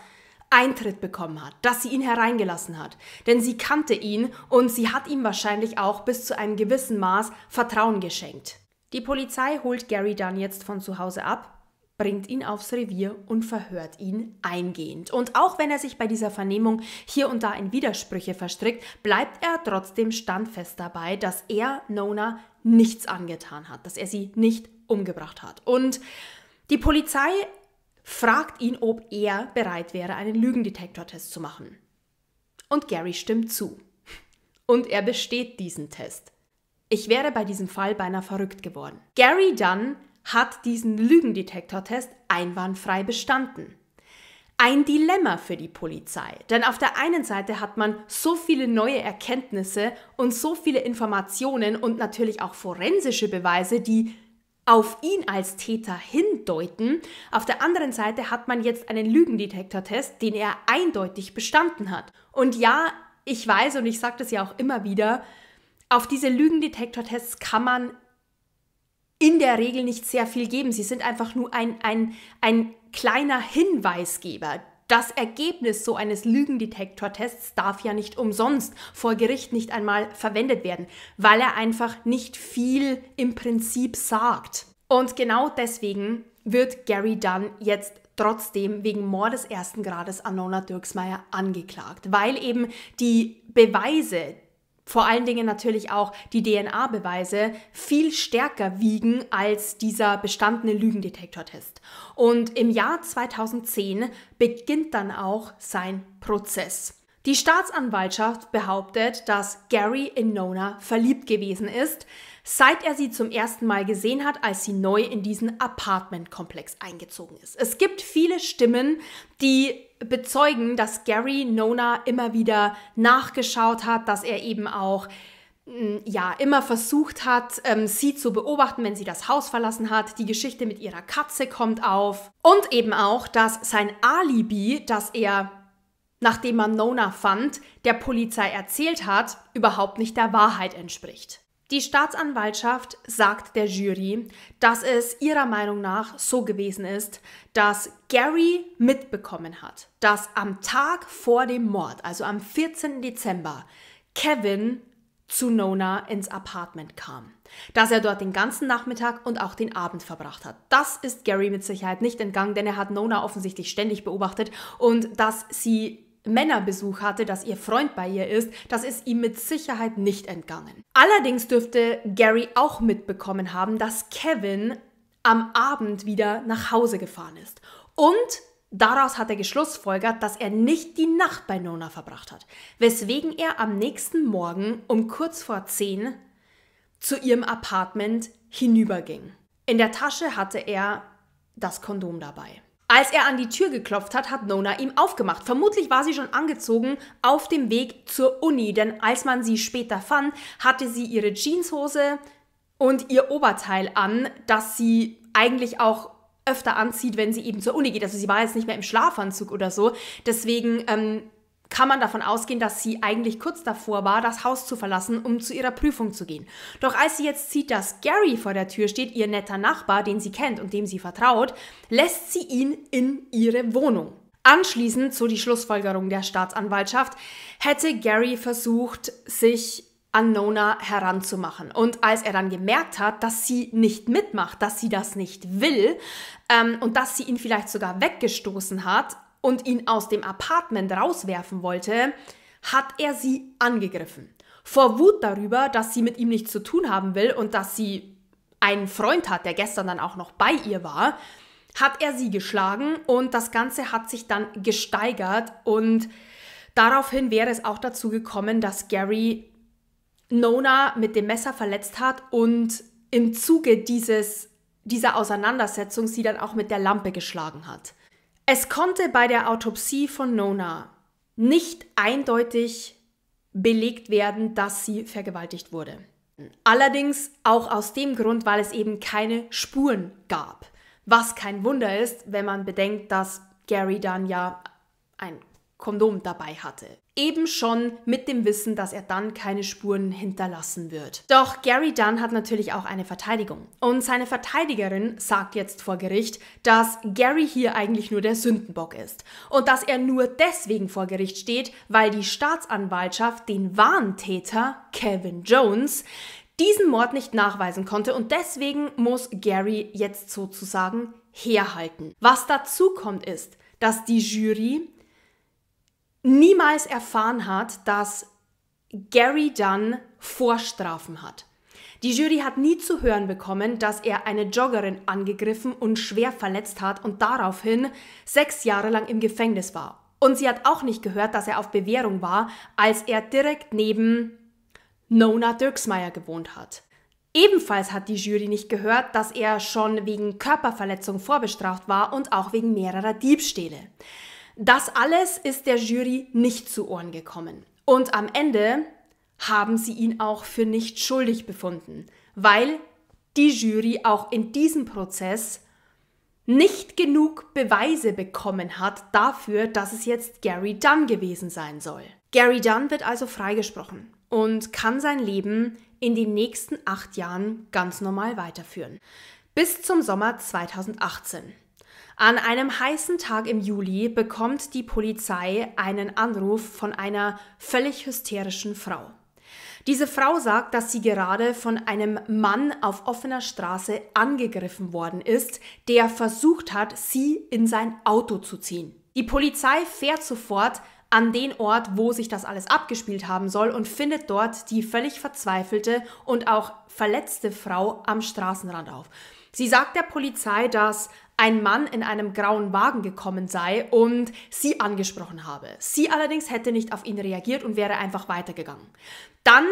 Eintritt bekommen hat, dass sie ihn hereingelassen hat. Denn sie kannte ihn und sie hat ihm wahrscheinlich auch bis zu einem gewissen Maß Vertrauen geschenkt. Die Polizei holt Gary dann jetzt von zu Hause ab bringt ihn aufs Revier und verhört ihn eingehend. Und auch wenn er sich bei dieser Vernehmung hier und da in Widersprüche verstrickt, bleibt er trotzdem standfest dabei, dass er Nona nichts angetan hat, dass er sie nicht umgebracht hat. Und die Polizei fragt ihn, ob er bereit wäre, einen Lügendetektortest zu machen. Und Gary stimmt zu. Und er besteht diesen Test. Ich wäre bei diesem Fall beinahe verrückt geworden. Gary Dunn hat diesen Lügendetektortest einwandfrei bestanden. Ein Dilemma für die Polizei, denn auf der einen Seite hat man so viele neue Erkenntnisse und so viele Informationen und natürlich auch forensische Beweise, die auf ihn als Täter hindeuten. Auf der anderen Seite hat man jetzt einen Lügendetektortest, den er eindeutig bestanden hat. Und ja, ich weiß und ich sage das ja auch immer wieder, auf diese Lügendetektortests kann man in der Regel nicht sehr viel geben. Sie sind einfach nur ein, ein, ein kleiner Hinweisgeber. Das Ergebnis so eines Lügendetektortests darf ja nicht umsonst vor Gericht nicht einmal verwendet werden, weil er einfach nicht viel im Prinzip sagt. Und genau deswegen wird Gary Dunn jetzt trotzdem wegen Mordes ersten Grades an Nona Dirksmeier angeklagt, weil eben die Beweise, vor allen Dingen natürlich auch die DNA-Beweise viel stärker wiegen als dieser bestandene Lügendetektortest. Und im Jahr 2010 beginnt dann auch sein Prozess. Die Staatsanwaltschaft behauptet, dass Gary in Nona verliebt gewesen ist, seit er sie zum ersten Mal gesehen hat, als sie neu in diesen Apartmentkomplex eingezogen ist. Es gibt viele Stimmen, die bezeugen, dass Gary Nona immer wieder nachgeschaut hat, dass er eben auch mm, ja, immer versucht hat, ähm, sie zu beobachten, wenn sie das Haus verlassen hat. Die Geschichte mit ihrer Katze kommt auf. Und eben auch, dass sein Alibi, das er, nachdem man Nona fand, der Polizei erzählt hat, überhaupt nicht der Wahrheit entspricht. Die Staatsanwaltschaft sagt der Jury, dass es ihrer Meinung nach so gewesen ist, dass Gary mitbekommen hat, dass am Tag vor dem Mord, also am 14. Dezember, Kevin zu Nona ins Apartment kam, dass er dort den ganzen Nachmittag und auch den Abend verbracht hat. Das ist Gary mit Sicherheit nicht entgangen, denn er hat Nona offensichtlich ständig beobachtet und dass sie Männerbesuch hatte, dass ihr Freund bei ihr ist, das ist ihm mit Sicherheit nicht entgangen. Allerdings dürfte Gary auch mitbekommen haben, dass Kevin am Abend wieder nach Hause gefahren ist. Und daraus hat er geschlussfolgert, dass er nicht die Nacht bei Nona verbracht hat, weswegen er am nächsten Morgen um kurz vor 10 zu ihrem Apartment hinüberging. In der Tasche hatte er das Kondom dabei. Als er an die Tür geklopft hat, hat Nona ihm aufgemacht. Vermutlich war sie schon angezogen auf dem Weg zur Uni, denn als man sie später fand, hatte sie ihre Jeanshose und ihr Oberteil an, das sie eigentlich auch öfter anzieht, wenn sie eben zur Uni geht. Also sie war jetzt nicht mehr im Schlafanzug oder so. Deswegen ähm, kann man davon ausgehen, dass sie eigentlich kurz davor war, das Haus zu verlassen, um zu ihrer Prüfung zu gehen. Doch als sie jetzt sieht, dass Gary vor der Tür steht, ihr netter Nachbar, den sie kennt und dem sie vertraut, lässt sie ihn in ihre Wohnung. Anschließend, so die Schlussfolgerung der Staatsanwaltschaft, hätte Gary versucht, sich an Nona heranzumachen. Und als er dann gemerkt hat, dass sie nicht mitmacht, dass sie das nicht will ähm, und dass sie ihn vielleicht sogar weggestoßen hat, und ihn aus dem Apartment rauswerfen wollte, hat er sie angegriffen. Vor Wut darüber, dass sie mit ihm nichts zu tun haben will und dass sie einen Freund hat, der gestern dann auch noch bei ihr war, hat er sie geschlagen und das Ganze hat sich dann gesteigert und daraufhin wäre es auch dazu gekommen, dass Gary Nona mit dem Messer verletzt hat und im Zuge dieses, dieser Auseinandersetzung sie dann auch mit der Lampe geschlagen hat. Es konnte bei der Autopsie von Nona nicht eindeutig belegt werden, dass sie vergewaltigt wurde. Allerdings auch aus dem Grund, weil es eben keine Spuren gab. Was kein Wunder ist, wenn man bedenkt, dass Gary dann ja ein Kondom dabei hatte. Eben schon mit dem Wissen, dass er dann keine Spuren hinterlassen wird. Doch Gary Dunn hat natürlich auch eine Verteidigung. Und seine Verteidigerin sagt jetzt vor Gericht, dass Gary hier eigentlich nur der Sündenbock ist. Und dass er nur deswegen vor Gericht steht, weil die Staatsanwaltschaft den Warntäter Kevin Jones, diesen Mord nicht nachweisen konnte und deswegen muss Gary jetzt sozusagen herhalten. Was dazu kommt ist, dass die Jury niemals erfahren hat, dass Gary Dunn Vorstrafen hat. Die Jury hat nie zu hören bekommen, dass er eine Joggerin angegriffen und schwer verletzt hat und daraufhin sechs Jahre lang im Gefängnis war. Und sie hat auch nicht gehört, dass er auf Bewährung war, als er direkt neben Nona Dirksmeyer gewohnt hat. Ebenfalls hat die Jury nicht gehört, dass er schon wegen Körperverletzung vorbestraft war und auch wegen mehrerer Diebstähle. Das alles ist der Jury nicht zu Ohren gekommen. Und am Ende haben sie ihn auch für nicht schuldig befunden, weil die Jury auch in diesem Prozess nicht genug Beweise bekommen hat dafür, dass es jetzt Gary Dunn gewesen sein soll. Gary Dunn wird also freigesprochen und kann sein Leben in den nächsten acht Jahren ganz normal weiterführen. Bis zum Sommer 2018. An einem heißen Tag im Juli bekommt die Polizei einen Anruf von einer völlig hysterischen Frau. Diese Frau sagt, dass sie gerade von einem Mann auf offener Straße angegriffen worden ist, der versucht hat, sie in sein Auto zu ziehen. Die Polizei fährt sofort an den Ort, wo sich das alles abgespielt haben soll und findet dort die völlig verzweifelte und auch verletzte Frau am Straßenrand auf. Sie sagt der Polizei, dass ein Mann in einem grauen Wagen gekommen sei und sie angesprochen habe. Sie allerdings hätte nicht auf ihn reagiert und wäre einfach weitergegangen. Dann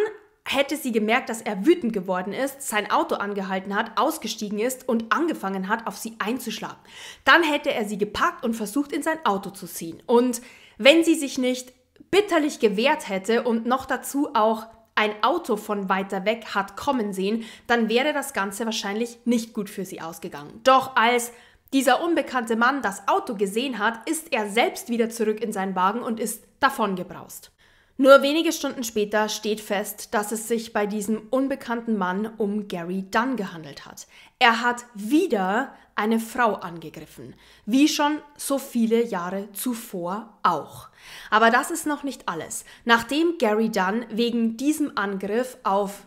hätte sie gemerkt, dass er wütend geworden ist, sein Auto angehalten hat, ausgestiegen ist und angefangen hat, auf sie einzuschlagen. Dann hätte er sie gepackt und versucht, in sein Auto zu ziehen. Und wenn sie sich nicht bitterlich gewehrt hätte und noch dazu auch ein Auto von weiter weg hat kommen sehen, dann wäre das Ganze wahrscheinlich nicht gut für sie ausgegangen. Doch als dieser unbekannte Mann das Auto gesehen hat, ist er selbst wieder zurück in seinen Wagen und ist davongebraust. Nur wenige Stunden später steht fest, dass es sich bei diesem unbekannten Mann um Gary Dunn gehandelt hat. Er hat wieder eine Frau angegriffen, wie schon so viele Jahre zuvor auch. Aber das ist noch nicht alles. Nachdem Gary Dunn wegen diesem Angriff auf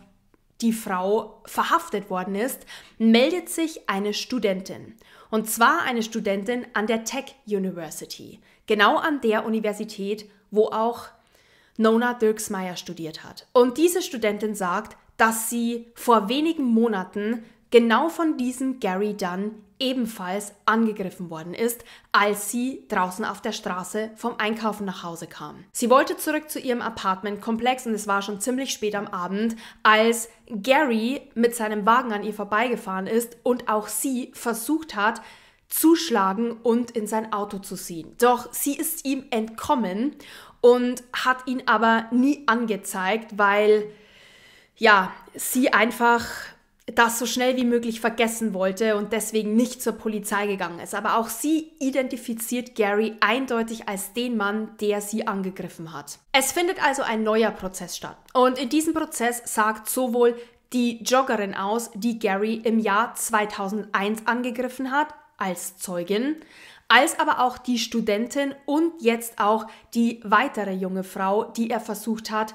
die Frau verhaftet worden ist, meldet sich eine Studentin und zwar eine Studentin an der Tech University, genau an der Universität, wo auch Nona Dirksmeyer studiert hat. Und diese Studentin sagt, dass sie vor wenigen Monaten genau von diesem Gary Dunn ebenfalls angegriffen worden ist, als sie draußen auf der Straße vom Einkaufen nach Hause kam. Sie wollte zurück zu ihrem Apartmentkomplex und es war schon ziemlich spät am Abend, als Gary mit seinem Wagen an ihr vorbeigefahren ist und auch sie versucht hat, zuschlagen und in sein Auto zu ziehen. Doch sie ist ihm entkommen und hat ihn aber nie angezeigt, weil ja, sie einfach das so schnell wie möglich vergessen wollte und deswegen nicht zur Polizei gegangen ist. Aber auch sie identifiziert Gary eindeutig als den Mann, der sie angegriffen hat. Es findet also ein neuer Prozess statt. Und in diesem Prozess sagt sowohl die Joggerin aus, die Gary im Jahr 2001 angegriffen hat, als Zeugin, als aber auch die Studentin und jetzt auch die weitere junge Frau, die er versucht hat,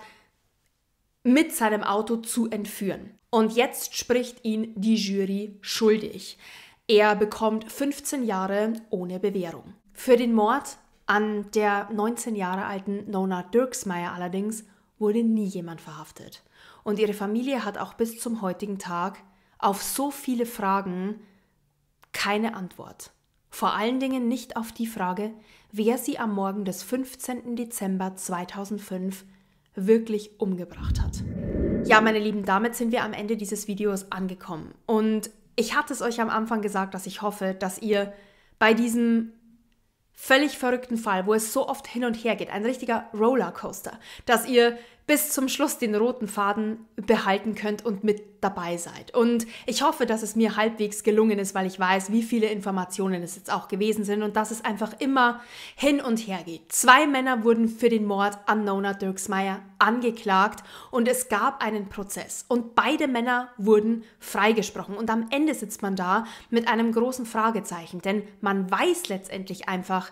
mit seinem Auto zu entführen. Und jetzt spricht ihn die Jury schuldig. Er bekommt 15 Jahre ohne Bewährung. Für den Mord an der 19 Jahre alten Nona Dirksmeyer allerdings wurde nie jemand verhaftet. Und ihre Familie hat auch bis zum heutigen Tag auf so viele Fragen keine Antwort. Vor allen Dingen nicht auf die Frage, wer sie am Morgen des 15. Dezember 2005 wirklich umgebracht hat. Ja, meine Lieben, damit sind wir am Ende dieses Videos angekommen. Und ich hatte es euch am Anfang gesagt, dass ich hoffe, dass ihr bei diesem völlig verrückten Fall, wo es so oft hin und her geht, ein richtiger Rollercoaster, dass ihr bis zum Schluss den roten Faden behalten könnt und mit dabei seid. Und ich hoffe, dass es mir halbwegs gelungen ist, weil ich weiß, wie viele Informationen es jetzt auch gewesen sind und dass es einfach immer hin und her geht. Zwei Männer wurden für den Mord an Nona Dirksmeyer angeklagt und es gab einen Prozess und beide Männer wurden freigesprochen und am Ende sitzt man da mit einem großen Fragezeichen, denn man weiß letztendlich einfach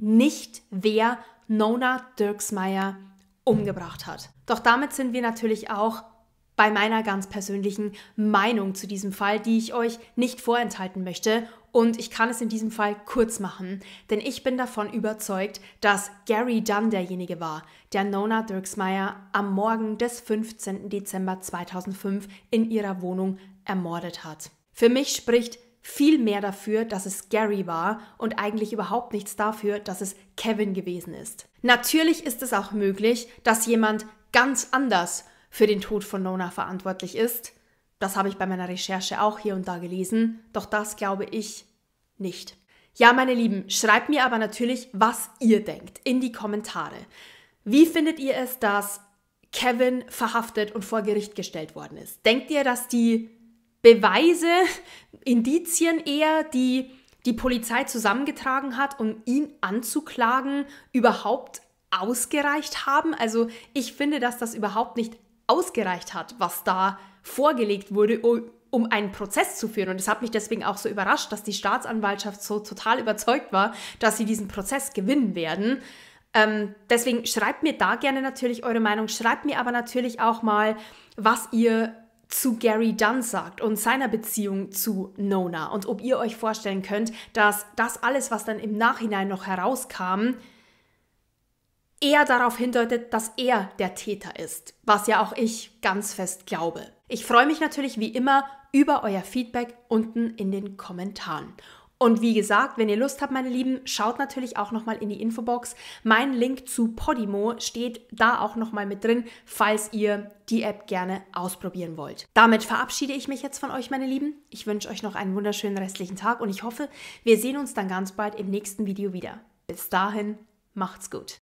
nicht, wer Nona Dirksmeyer ist umgebracht hat. Doch damit sind wir natürlich auch bei meiner ganz persönlichen Meinung zu diesem Fall, die ich euch nicht vorenthalten möchte. Und ich kann es in diesem Fall kurz machen, denn ich bin davon überzeugt, dass Gary Dunn derjenige war, der Nona Dirksmeyer am Morgen des 15. Dezember 2005 in ihrer Wohnung ermordet hat. Für mich spricht viel mehr dafür, dass es Gary war und eigentlich überhaupt nichts dafür, dass es Kevin gewesen ist. Natürlich ist es auch möglich, dass jemand ganz anders für den Tod von Nona verantwortlich ist. Das habe ich bei meiner Recherche auch hier und da gelesen, doch das glaube ich nicht. Ja, meine Lieben, schreibt mir aber natürlich, was ihr denkt in die Kommentare. Wie findet ihr es, dass Kevin verhaftet und vor Gericht gestellt worden ist? Denkt ihr, dass die Beweise Indizien eher, die die Polizei zusammengetragen hat, um ihn anzuklagen, überhaupt ausgereicht haben. Also ich finde, dass das überhaupt nicht ausgereicht hat, was da vorgelegt wurde, um einen Prozess zu führen. Und es hat mich deswegen auch so überrascht, dass die Staatsanwaltschaft so total überzeugt war, dass sie diesen Prozess gewinnen werden. Ähm, deswegen schreibt mir da gerne natürlich eure Meinung. Schreibt mir aber natürlich auch mal, was ihr zu Gary Dunn sagt und seiner Beziehung zu Nona und ob ihr euch vorstellen könnt, dass das alles, was dann im Nachhinein noch herauskam, eher darauf hindeutet, dass er der Täter ist, was ja auch ich ganz fest glaube. Ich freue mich natürlich wie immer über euer Feedback unten in den Kommentaren. Und wie gesagt, wenn ihr Lust habt, meine Lieben, schaut natürlich auch nochmal in die Infobox. Mein Link zu Podimo steht da auch nochmal mit drin, falls ihr die App gerne ausprobieren wollt. Damit verabschiede ich mich jetzt von euch, meine Lieben. Ich wünsche euch noch einen wunderschönen restlichen Tag und ich hoffe, wir sehen uns dann ganz bald im nächsten Video wieder. Bis dahin, macht's gut.